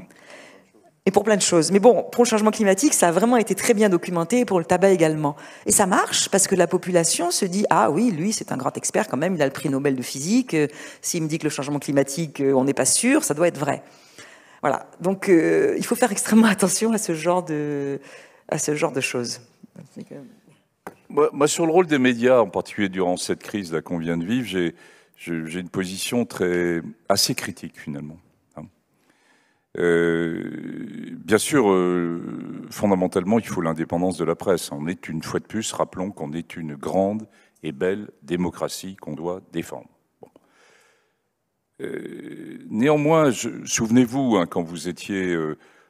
Et pour plein de choses. Mais bon, pour le changement climatique, ça a vraiment été très bien documenté, pour le tabac également. Et ça marche parce que la population se dit Ah oui, lui, c'est un grand expert quand même, il a le prix Nobel de physique, euh, s'il me dit que le changement climatique, euh, on n'est pas sûr, ça doit être vrai. Voilà. Donc euh, il faut faire extrêmement attention à ce genre de, à ce genre de choses moi, sur le rôle des médias, en particulier durant cette crise qu'on vient de vivre, j'ai, une position très assez critique finalement. Hein. Euh, bien sûr, euh, fondamentalement, il faut l'indépendance de la presse. On est une fois de plus, rappelons qu'on est une grande et belle démocratie qu'on doit défendre. Euh, néanmoins, je, souvenez-vous, hein, quand vous étiez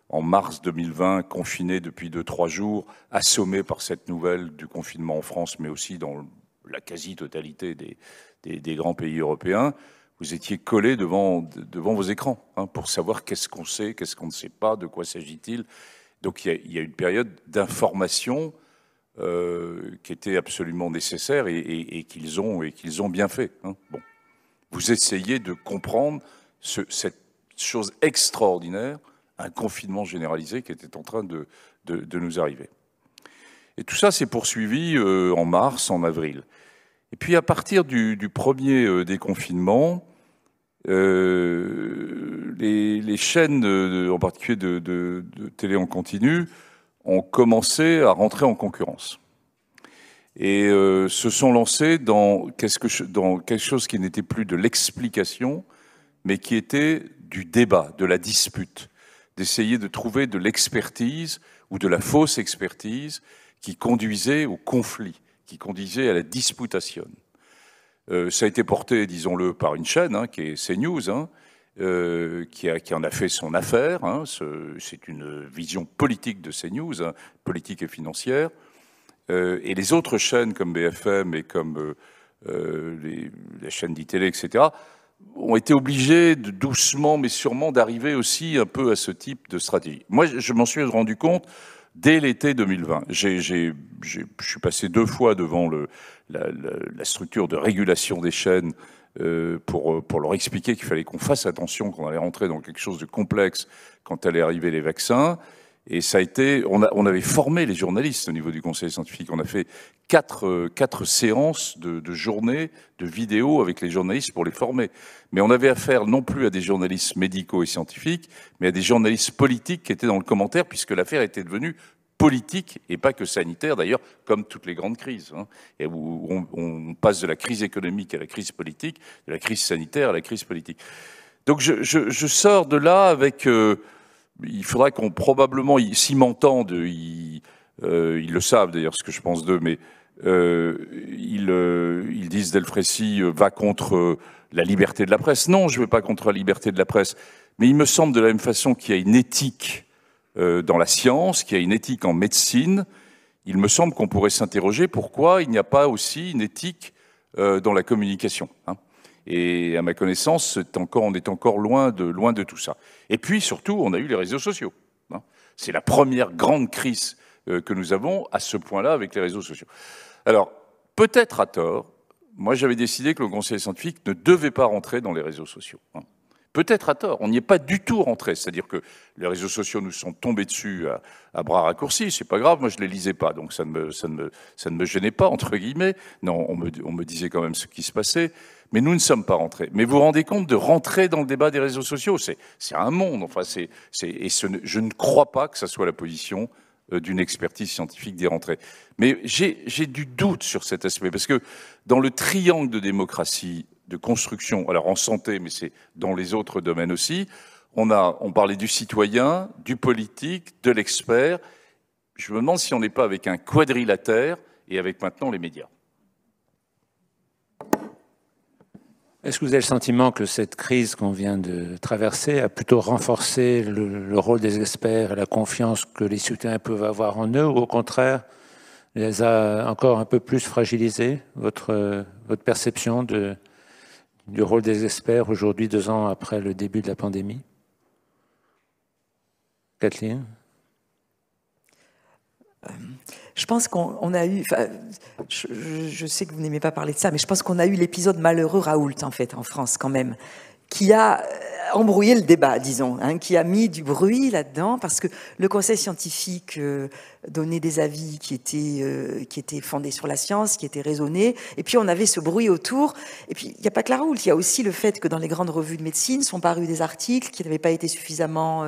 en mars 2020, confinés depuis deux, trois jours, assommés par cette nouvelle du confinement en France, mais aussi dans la quasi-totalité des, grands pays européens, vous étiez collés devant, devant vos écrans hein, pour savoir qu'est-ce qu'on sait, qu'est-ce qu'on ne sait pas, de quoi s'agit-il. Donc il y, a une période d'information euh, qui était absolument nécessaire et, qu'ils ont, qu'ils ont bien fait. Hein. Bon. Vous essayez de comprendre cette chose extraordinaire un confinement généralisé qui était en train de, nous arriver. Et tout ça s'est poursuivi euh, en mars, en avril. Et puis à partir du, premier euh, déconfinement, euh, les, chaînes, en particulier de, télé en continu, ont commencé à rentrer en concurrence. Et se sont lancées dans, dans quelque chose qui n'était plus de l'explication, mais qui était du débat, de la dispute d'essayer de trouver de l'expertise ou de la fausse expertise qui conduisait au conflit, qui conduisait à la disputation. Euh, ça a été porté, disons-le, par une chaîne hein, qui est CNews, hein, euh, qui, en a fait son affaire. Hein. c'est une vision politique de CNews, politique et financière. Euh, et les autres chaînes comme BFM et comme la chaîne d'ITélé, etc., ont été obligés de, doucement mais sûrement d'arriver aussi un peu à ce type de stratégie. Moi, je m'en suis rendu compte dès l'été 2020. je suis passé deux fois devant la, structure de régulation des chaînes euh, pour, euh, pour leur expliquer qu'il fallait qu'on fasse attention, qu'on allait rentrer dans quelque chose de complexe quand allaient arriver les vaccins. Et ça a été, on, a, on, avait formé les journalistes au niveau du conseil scientifique. On a fait quatre, euh, quatre séances de, de journées, de vidéos avec les journalistes pour les former. Mais on avait affaire non plus à des journalistes médicaux et scientifiques, mais à des journalistes politiques qui étaient dans le commentaire, puisque l'affaire était devenue politique et pas que sanitaire d'ailleurs, comme toutes les grandes crises, hein, et où on, on, passe de la crise économique à la crise politique, de la crise sanitaire à la crise politique. Donc je, je, je sors de là avec euh, il faudrait qu'on probablement, s'ils m'entendent, euh, ils, le savent d'ailleurs ce que je pense d'eux, mais euh, ils, euh, ils, disent Delfrécy va contre la liberté de la presse. Non, je ne vais pas contre la liberté de la presse, mais il me semble de la même façon qu'il y a une éthique dans la science, qu'il y a une éthique en médecine, il me semble qu'on pourrait s'interroger pourquoi il n'y a pas aussi une éthique dans la communication. Hein. Et à ma connaissance, on est encore loin de, tout ça. Et puis surtout, on a eu les réseaux sociaux. Hein. C'est la première grande crise euh, que nous avons à ce point-là avec les réseaux sociaux. Alors, peut-être à tort, moi j'avais décidé que le conseil scientifique ne devait pas rentrer dans les réseaux sociaux. Hein peut-être à tort, on n'y est pas du tout rentré. C'est-à-dire que les réseaux sociaux nous sont tombés dessus à, bras raccourcis, c'est pas grave, moi je les lisais pas, donc ça ne me, ça ne me, ça ne me gênait pas, entre guillemets. Non, on me, on me disait quand même ce qui se passait, mais nous ne sommes pas rentrés. Mais vous vous rendez compte de rentrer dans le débat des réseaux sociaux C'est un monde, enfin, c'est et je ne crois pas que ça soit la position euh, d'une expertise scientifique des rentrées. Mais j'ai du doute sur cet aspect, parce que dans le triangle de démocratie de construction, alors en santé, mais c'est dans les autres domaines aussi. On, a, on parlait du citoyen, du politique, de l'expert. Je me demande si on n'est pas avec un quadrilatère et avec maintenant les médias. Est-ce que vous avez le sentiment que cette crise qu'on vient de traverser a plutôt renforcé le, rôle des experts et la confiance que les citoyens peuvent avoir en eux, ou au contraire, les a encore un peu plus fragilisés, votre, votre perception de, du rôle des experts aujourd'hui, deux ans après le début de la pandémie Kathleen je pense qu'on a eu. je, je, sais que vous n'aimez pas parler de ça, mais je pense qu'on a eu l'épisode malheureux Raoult en fait en France quand même, qui a euh, embrouillé le débat, disons, hein, qui a mis du bruit là-dedans, parce que le conseil scientifique euh, donnait des avis qui étaient, euh, qui étaient fondés sur la science, qui étaient raisonnés, et puis on avait ce bruit autour, et puis il n'y a pas que la route, il y a aussi le fait que dans les grandes revues de médecine sont parus des articles qui n'avaient pas été suffisamment,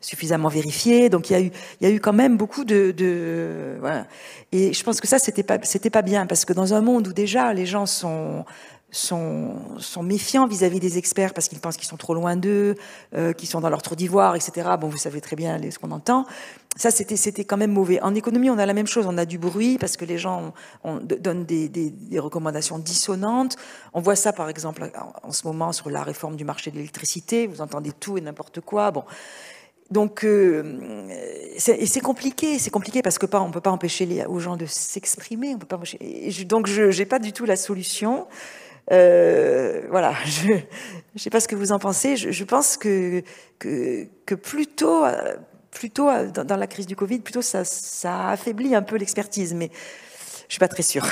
suffisamment vérifiés, donc il y, a eu, il y a eu quand même beaucoup de... de voilà. Et je pense que ça, c'était pas, c'était pas bien, parce que dans un monde où déjà les gens sont sont, sont méfiants vis-à-vis des experts parce qu'ils pensent qu'ils sont trop loin d'eux, euh, qu'ils sont dans leur trou d'ivoire, etc. Bon, vous savez très bien ce qu'on entend. Ça, c'était, c'était quand même mauvais. En économie, on a la même chose. On a du bruit parce que les gens on, donnent des, des, des, recommandations dissonantes. On voit ça, par exemple, en, ce moment sur la réforme du marché de l'électricité. Vous entendez tout et n'importe quoi. Bon. Donc, euh, c'est compliqué, c'est compliqué parce que pas, on peut pas empêcher les, aux gens de s'exprimer. donc, je n'ai pas du tout la solution. Euh, voilà, je ne sais pas ce que vous en pensez. Je, pense que, que, plutôt, euh, plutôt euh, dans, la crise du Covid, plutôt ça, affaiblit un peu l'expertise, mais je ne suis pas très sûre.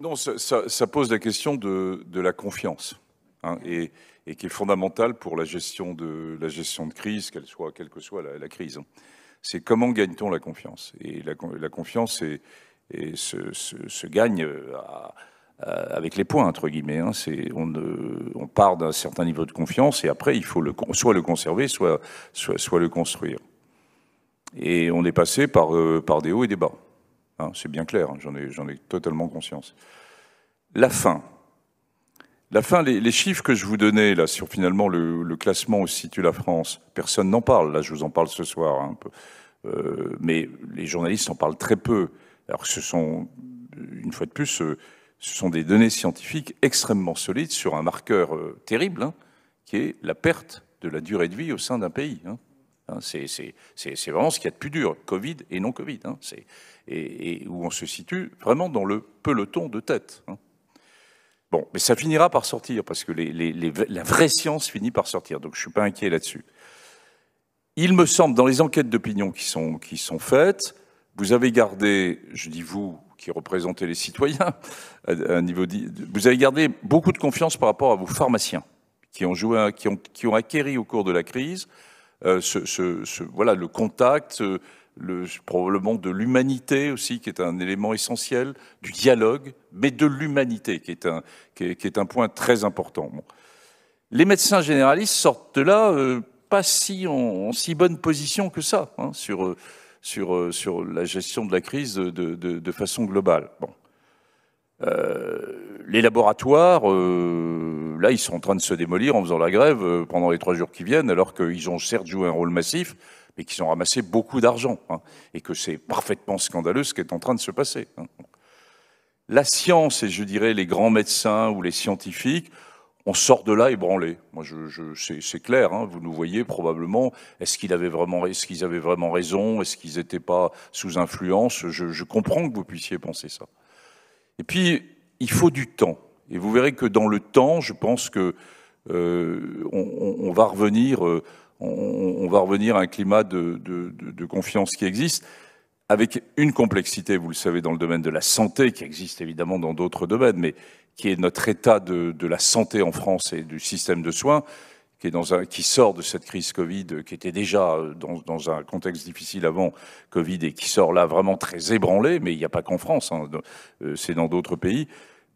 Non, ça, pose la question de, la confiance, hein, et, qui est fondamentale pour la gestion de, la gestion de crise, qu'elle que soit la, crise. Hein. C'est comment gagne-t-on la confiance Et la confiance, c'est et se, gagne euh, avec les points, entre guillemets. Hein. On, part d'un certain niveau de confiance et après, il faut soit le conserver, soit, le construire. Et on est passé par, euh, des hauts et des bas. Hein. c'est bien clair, hein. j'en ai, totalement conscience. La fin. La fin, les, chiffres que je vous donnais là sur finalement le, classement où se situe la France, personne n'en parle. Là, je vous en parle ce soir, un peu. Euh, mais les journalistes en parlent très peu. Alors ce sont, une fois de plus, euh, ce, sont des données scientifiques extrêmement solides sur un marqueur euh, terrible, hein, qui est la perte de la durée de vie au sein d'un pays. Hein. Hein, c'est vraiment ce qu'il y a de plus dur, Covid et non Covid, et, où on se situe vraiment dans le peloton de tête. Bon, mais ça finira par sortir, parce que la vraie science finit par sortir, donc je ne suis pas inquiet là-dessus. Il me semble, dans les enquêtes d'opinion qui sont faites, vous avez gardé, je dis vous, qui représentez les citoyens, un niveau, vous avez gardé beaucoup de confiance par rapport à vos pharmaciens qui ont joué, qui ont, qui ont acquéri au cours de la crise euh, ce, voilà le contact, euh, le, probablement de l'humanité aussi, qui est un élément essentiel du dialogue, mais de l'humanité, qui est un, qui est, un point très important. Les médecins généralistes sortent de là euh, pas si en, si bonne position que ça hein, sur sur, euh, sur la gestion de la crise de, de, façon globale. Bon. Euh, les laboratoires, euh, là, ils sont en train de se démolir en faisant la grève pendant les trois jours qui viennent, alors qu'ils ont certes joué un rôle massif, mais qu'ils ont ramassé beaucoup d'argent, hein, et que c'est parfaitement scandaleux ce qui est en train de se passer. Hein. La science et, je dirais, les grands médecins ou les scientifiques on sort de là ébranlé. Moi, je, c'est clair. Hein. vous nous voyez probablement. Est-ce qu'ils avaient vraiment, raison Est-ce qu'ils n'étaient pas sous influence je, comprends que vous puissiez penser ça. Et puis, il faut du temps. Et vous verrez que dans le temps, je pense que euh, on, va revenir, euh, on, va revenir à un climat de, de confiance qui existe avec une complexité, vous le savez, dans le domaine de la santé, qui existe évidemment dans d'autres domaines, mais qui est notre état de, la santé en France et du système de soins, qui, est dans un, qui sort de cette crise Covid, qui était déjà euh, dans, un contexte difficile avant Covid et qui sort là vraiment très ébranlé, mais il n'y a pas qu'en France, hein, euh, c'est dans d'autres pays,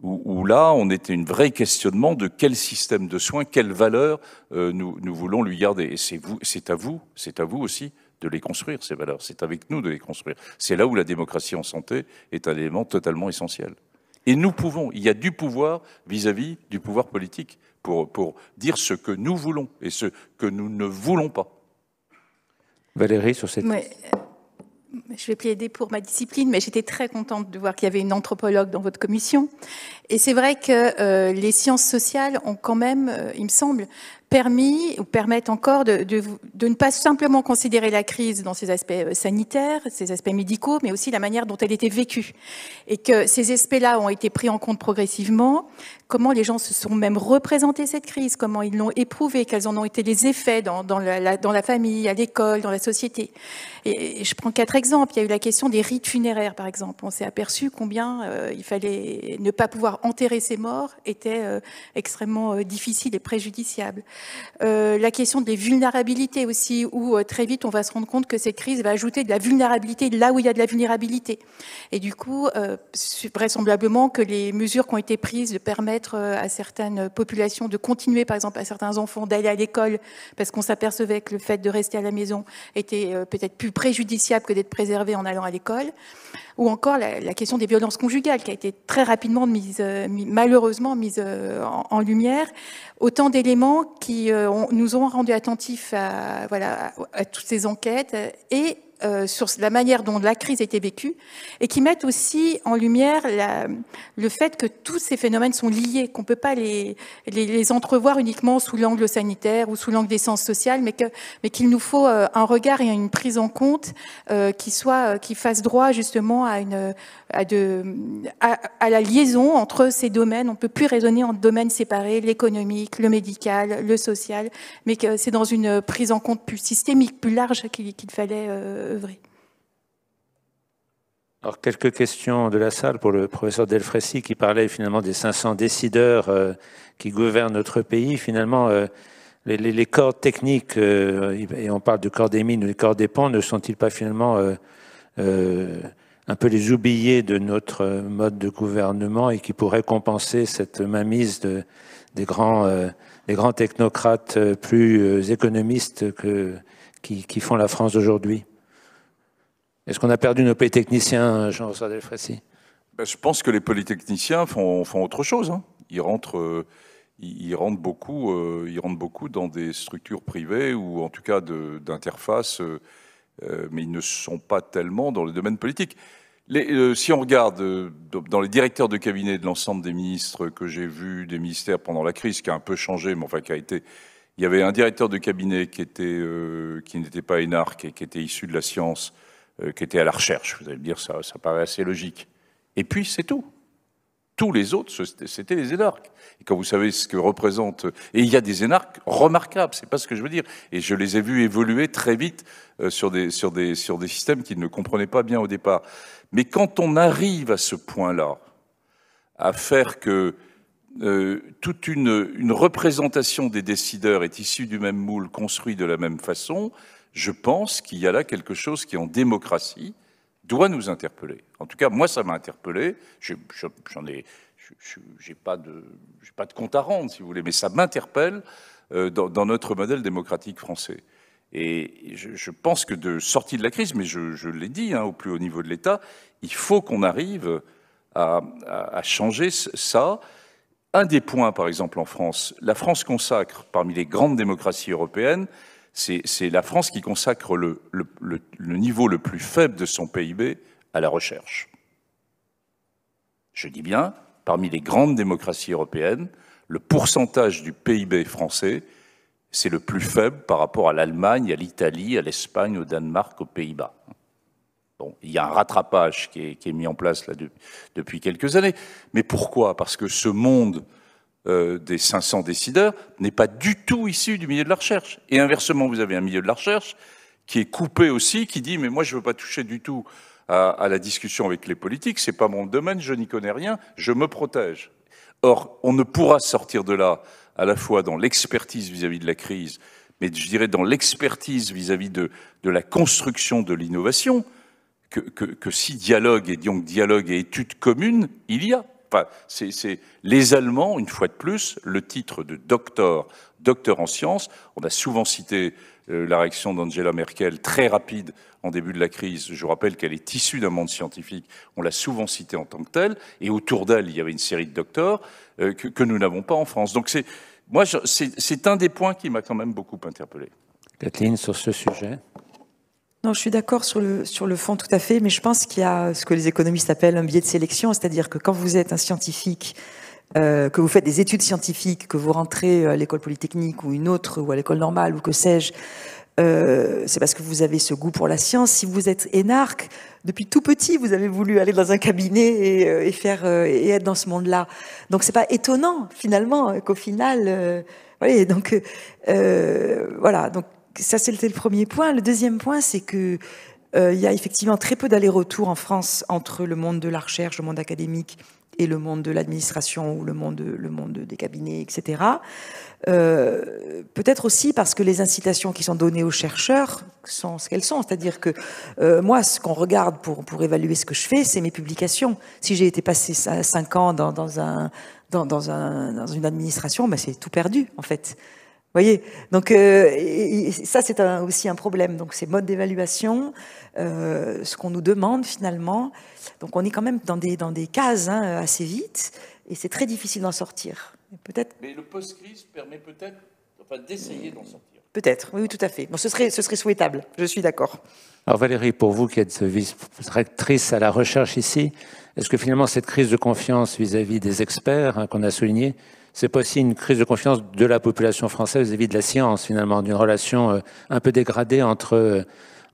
où, là, on était une vraie questionnement de quel système de soins, quelles valeurs euh, nous, nous, voulons lui garder. Et c'est vous, c'est à vous, c'est à vous aussi de les construire, ces valeurs. C'est avec nous de les construire. C'est là où la démocratie en santé est un élément totalement essentiel. Et nous pouvons, il y a du pouvoir vis-à-vis du pouvoir politique pour, pour dire ce que nous voulons et ce que nous ne voulons pas. Valérie, sur cette... Ouais euh, je vais plaider pour ma discipline, mais j'étais très contente de voir qu'il y avait une anthropologue dans votre commission et c'est vrai que euh, les sciences sociales ont quand même, euh, il me semble, permis ou permettent encore de, de, ne pas simplement considérer la crise dans ses aspects euh, sanitaires, ses aspects médicaux, mais aussi la manière dont elle était vécue. Et que ces aspects-là ont été pris en compte progressivement, comment les gens se sont même représentés cette crise, comment ils l'ont éprouvée, quels en ont été les effets dans, la, dans la, famille, à l'école, dans la société. Et, je prends quatre exemples. Il y a eu la question des rites funéraires, par exemple. On s'est aperçu combien il fallait ne pas pouvoir enterrer ses morts était euh, extrêmement euh, difficile et préjudiciable. Euh, la question des vulnérabilités aussi, où très vite on va se rendre compte que cette crise va ajouter de la vulnérabilité là où il y a de la vulnérabilité. Et du coup, vraisemblablement que les mesures qui ont été prises de permettre à certaines populations de continuer, par exemple à certains enfants, d'aller à l'école, parce qu'on s'apercevait que le fait de rester à la maison était peut-être plus préjudiciable que d'être préservé en allant à l'école, ou encore la, la, question des violences conjugales qui a été très rapidement mise euh, malheureusement mises euh, en, lumière, autant d'éléments qui euh, nous ont rendu attentifs à, voilà, à toutes ces enquêtes et euh, sur la manière dont la crise a été vécue et qui mettent aussi en lumière le fait que tous ces phénomènes sont liés, qu'on ne peut pas les, les, les, entrevoir uniquement sous l'angle sanitaire ou sous l'angle des sens sociales, mais qu'il mais qu'il nous faut euh, un regard et une prise en compte euh, qui, soit, qui fasse droit justement à, une, à, de, à, la liaison entre ces domaines. On ne peut plus raisonner en domaines séparés, l'économique, le médical, le social, mais que c'est dans une prise en compte plus systémique, plus large qu'il fallait œuvrer. Alors, quelques questions de la salle pour le professeur Delfrécy qui parlait finalement des 500 décideurs euh, qui gouvernent notre pays. Finalement, euh, les, corps techniques, euh, et on parle de corps des mines ou corps des ponts, ne sont-ils pas finalement un peu les oubliés de notre mode de gouvernement et qui pourraient compenser cette mainmise de, des, grands, grands technocrates plus économistes qui, qui font la France aujourd'hui est-ce qu'on a perdu nos polytechniciens, Jean-François Delfrécy ben, Je pense que les polytechniciens font, font autre chose. Hein. Ils, rentrent, euh, ils, rentrent beaucoup, euh, ils rentrent beaucoup dans des structures privées ou en tout cas d'interface, euh, mais ils ne sont pas tellement dans le domaine politique. Les, si on regarde dans les directeurs de cabinet de l'ensemble des ministres que j'ai vus, des ministères pendant la crise, qui a un peu changé, mais enfin qui a été il y avait un directeur de cabinet qui n'était pas pas énarque et qui était issu de la science, euh, qui étaient à la recherche. Vous allez me dire, ça, paraît assez logique. Et puis, c'est tout. Tous les autres, c'était les énarques. Et quand vous savez ce que représentent... et il y a des énarques remarquables, c'est pas ce que je veux dire. Et je les ai vus évoluer très vite euh, sur des, sur sur des systèmes qu'ils ne comprenaient pas bien au départ. Mais quand on arrive à ce point-là, à faire que euh, toute une, une représentation des décideurs est issue du même moule, construit de la même façon, je pense qu'il y a là quelque chose qui, en démocratie, doit nous interpeller. En tout cas, moi, ça m'a interpellé. J'en ai, j'ai pas de, pas de compte à rendre, si vous voulez, mais ça m'interpelle euh, dans, notre modèle démocratique français. Et je, pense que de sortie de la crise, mais je, l'ai dit hein, au plus haut niveau de l'État, il faut qu'on arrive à, changer ça. Un des points, par exemple, en France, la France consacre, parmi les grandes démocraties européennes, c'est la France qui consacre le, niveau le plus faible de son PIB à la recherche. Je dis bien, parmi les grandes démocraties européennes, le pourcentage du PIB français, c'est le plus faible par rapport à l'Allemagne, à l'Italie, à l'Espagne, au Danemark, aux Pays-Bas. Bon, il y a un rattrapage qui est, mis en place là depuis quelques années. Mais pourquoi Parce que ce monde euh, des 500 décideurs n'est pas du tout issu du milieu de la recherche. Et inversement, vous avez un milieu de la recherche qui est coupé aussi, qui dit mais moi je ne veux pas toucher du tout à, la discussion avec les politiques, c'est pas mon domaine, je n'y connais rien, je me protège. Or, on ne pourra sortir de là à la fois dans l'expertise vis-à-vis de la crise, mais je dirais dans l'expertise vis-à-vis de, la construction de l'innovation, que, si dialogue et donc dialogue et études commune, il y a c'est les Allemands, une fois de plus, le titre de docteur, docteur en sciences. On a souvent cité euh, la réaction d'Angela Merkel, très rapide en début de la crise. Je rappelle qu'elle est issue d'un monde scientifique. On l'a souvent citée en tant que telle. Et autour d'elle, il y avait une série de docteurs euh, que, nous n'avons pas en France. Donc c'est, moi, c'est un des points qui m'a quand même beaucoup interpellé. Kathleen, sur ce sujet je suis d'accord sur le, sur le fond tout à fait, mais je pense qu'il y a ce que les économistes appellent un biais de sélection, c'est-à-dire que quand vous êtes un scientifique, euh, que vous faites des études scientifiques, que vous rentrez euh, à l'école polytechnique ou une autre, ou à l'école normale, ou que sais-je, euh, c'est parce que vous avez ce goût pour la science. Si vous êtes énarque, depuis tout petit, vous avez voulu aller dans un cabinet et, faire et être dans ce monde-là. Donc c'est pas étonnant finalement qu'au final, voilà, donc voilà. Donc ça, c'était le premier point. Le deuxième point, c'est que euh, il y a effectivement très peu d'allers-retours en France entre le monde de la recherche, le monde académique et le monde de l'administration ou le monde, le monde des cabinets, etc. Euh, peut-être aussi parce que les incitations qui sont données aux chercheurs sont ce qu'elles sont. C'est-à-dire que euh, moi, ce qu'on regarde pour, pour évaluer ce que je fais, c'est mes publications. Si j'ai été passé cinq ans dans, un, dans, dans, un, dans une administration, ben c'est tout perdu, en fait voyez Donc euh, ça, c'est aussi un problème. Donc ces modes d'évaluation, euh, ce qu'on nous demande finalement. Donc on est quand même dans des, dans des cases hein, assez vite, et c'est très difficile d'en sortir. Peut-être. Mais le post-crise permet peut-être, d'essayer d'en sortir. Peut-être, oui, tout à fait. ce, serait, ce serait souhaitable, je suis d'accord. Alors Valérie, pour vous qui êtes vice-rectrice à la recherche ici, est-ce que finalement cette crise de confiance vis-à-vis des experts hein, qu'on a souligné c'est pas aussi une crise de confiance de la population française vis-à-vis de la science, finalement, d'une relation euh, un peu dégradée entre, euh,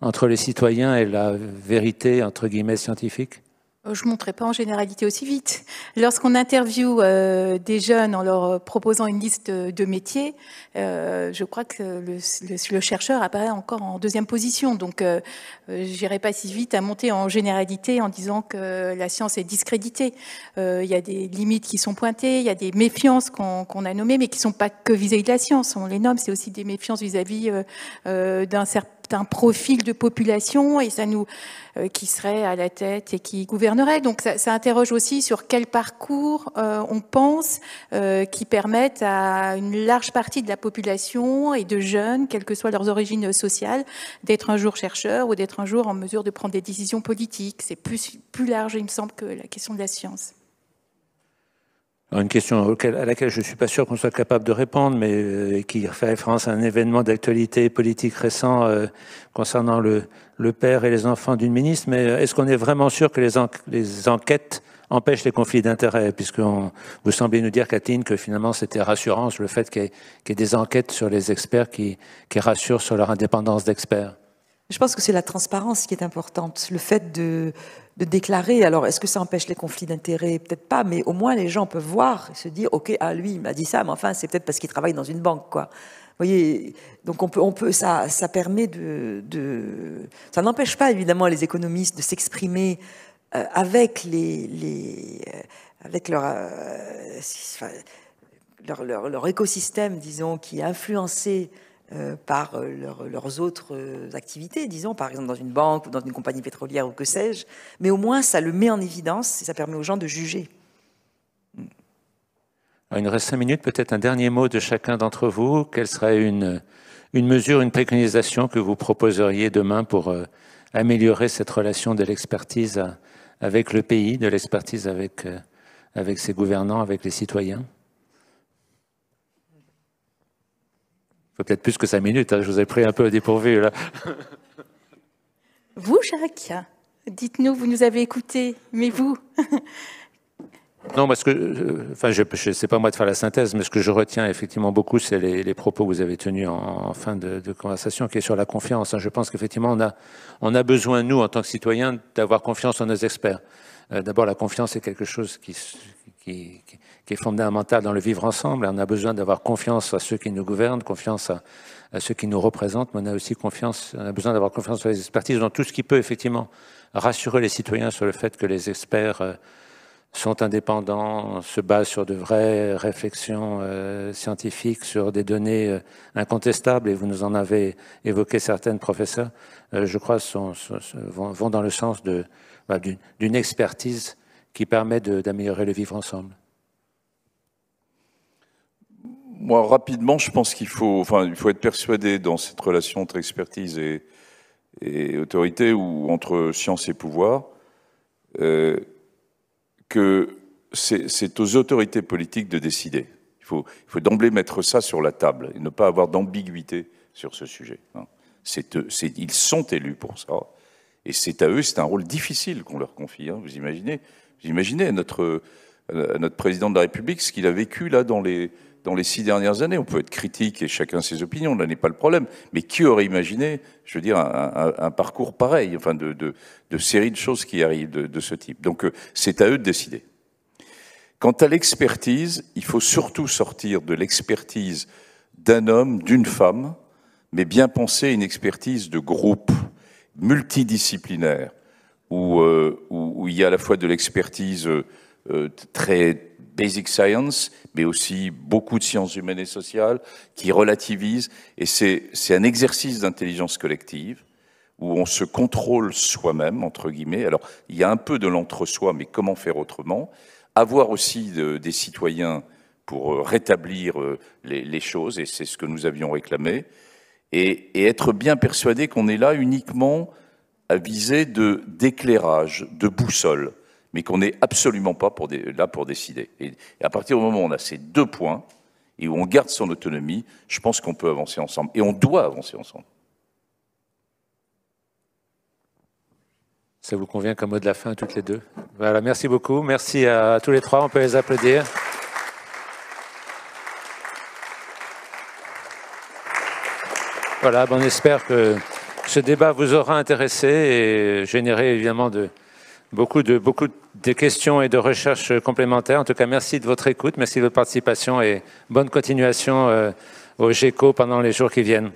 entre les citoyens et la vérité, entre guillemets, scientifique euh, je ne monterai pas en généralité aussi vite. Lorsqu'on interviewe euh, des jeunes en leur euh, proposant une liste de métiers, je crois que le, chercheur apparaît encore en deuxième position. Donc, je n'irai pas si vite à monter en généralité en disant que la science est discréditée. Il y a des limites qui sont pointées, il y a des méfiances qu'on a nommées, mais qui ne sont pas que vis-à-vis de la science. On les nomme, c'est aussi des méfiances vis-à-vis d'un certain un profil de population et ça nous euh, qui serait à la tête et qui gouvernerait. Donc ça, interroge aussi sur quel parcours euh, on pense euh, qui permettent à une large partie de la population et de jeunes, quelles que soient leurs origines sociales, d'être un jour chercheurs ou d'être un jour en mesure de prendre des décisions politiques. C'est plus, plus large, il me semble, que la question de la science une question à laquelle je ne suis pas sûr qu'on soit capable de répondre, mais euh, qui fait référence à un événement d'actualité politique récent euh, concernant le, père et les enfants d'une ministre. Mais euh, est-ce qu'on est vraiment sûr que les, enquêtes empêchent les conflits d'intérêts Puisque vous semblez nous dire, Catherine, que finalement c'était rassurant le fait qu'il y, ait des enquêtes sur les experts qui, qui rassurent sur leur indépendance d'experts. Je pense que c'est la transparence qui est importante, le fait de, de déclarer. Alors, est-ce que ça empêche les conflits d'intérêts Peut-être pas, mais au moins les gens peuvent voir et se dire, ok, ah lui, il m'a dit ça, mais enfin, c'est peut-être parce qu'il travaille dans une banque, quoi. voyez, donc on peut, on peut, ça, ça permet de, ça n'empêche pas évidemment les économistes de s'exprimer euh, avec les, euh, avec euh, leur, leur, leur, écosystème, disons, qui est influencé euh, par euh, leurs autres euh, activités, disons, par exemple dans une banque ou dans une compagnie pétrolière ou que sais-je. Mais au moins, ça le met en évidence et ça permet aux gens de juger. il nous reste cinq minutes, peut-être un dernier mot de chacun d'entre vous. Quelle serait une, mesure, une préconisation que vous proposeriez demain pour améliorer cette relation de l'expertise avec le pays, de l'expertise avec, avec ses gouvernants, avec les citoyens peut-être plus que cinq minutes, hein, je vous ai pris un peu à dépourvu là. Vous, Jacques, dites-nous, vous nous avez écoutés, mais vous Non, parce que, euh, enfin, je, sais pas moi de faire la synthèse, mais ce que je retiens effectivement beaucoup, c'est les, propos que vous avez tenus en, fin de, conversation, qui est sur la confiance. Hein. Je pense qu'effectivement, on a, on a besoin nous, en tant que citoyens, d'avoir confiance en nos experts. Euh, d'abord, la confiance est quelque chose qui, qui qui est fondamental dans le vivre ensemble. On a besoin d'avoir confiance à ceux qui nous gouvernent, confiance à, ceux qui nous représentent, mais on a aussi confiance, a besoin d'avoir confiance dans les expertises, dans tout ce qui peut effectivement rassurer les citoyens sur le fait que les experts euh, sont indépendants, se basent sur de vraies réflexions euh, scientifiques, sur des données euh, incontestables, et vous nous en avez évoqué certaines, professeurs, je crois, sont, vont, dans le sens bah, d'une expertise qui permet d'améliorer le vivre ensemble moi, rapidement, je pense qu'il faut, enfin, il faut être persuadé dans cette relation entre expertise et, autorité ou entre science et pouvoir euh, que c'est aux autorités politiques de décider. Il faut, il faut d'emblée mettre ça sur la table et ne pas avoir d'ambiguïté sur ce sujet. Hein. ils sont élus pour ça. Et c'est à eux, c'est un rôle difficile qu'on leur confie. Hein. vous imaginez, vous imaginez notre, à euh, notre président de la République ce qu'il a vécu là dans les, dans les six dernières années. On peut être critique et chacun ses opinions, là n'est pas le problème. Mais qui aurait imaginé, je veux dire, un, parcours pareil, enfin de, série de choses qui arrivent de, ce type. Donc euh, c'est à eux de décider. Quant à l'expertise, il faut surtout sortir de l'expertise d'un homme, d'une femme, mais bien penser à une expertise de groupe, multidisciplinaire, euh, où, où, il y a à la fois de l'expertise euh, très basic science, mais aussi beaucoup de sciences humaines et sociales, qui relativisent. Et c'est un exercice d'intelligence collective où on se contrôle soi-même, entre guillemets. Alors, il y a un peu de l'entre-soi, mais comment faire autrement Avoir aussi des citoyens pour euh, rétablir euh, les, choses, et c'est ce que nous avions réclamé, et, être bien persuadé qu'on est là uniquement à viser d'éclairage, de boussole mais qu'on n'est absolument pas là pour décider. Et, à partir du moment où on a ces deux points et où on garde son autonomie, je pense qu'on peut avancer ensemble et on doit avancer ensemble. Ça vous convient comme mot de la fin, toutes les deux Voilà, merci beaucoup. Merci à tous les trois. On peut les applaudir. Voilà, ben, on espère que ce débat vous aura intéressé et généré évidemment de, Beaucoup de, beaucoup de questions et de recherches complémentaires. En tout cas, merci de votre écoute, merci de votre participation et bonne continuation euh, au GECO pendant les jours qui viennent.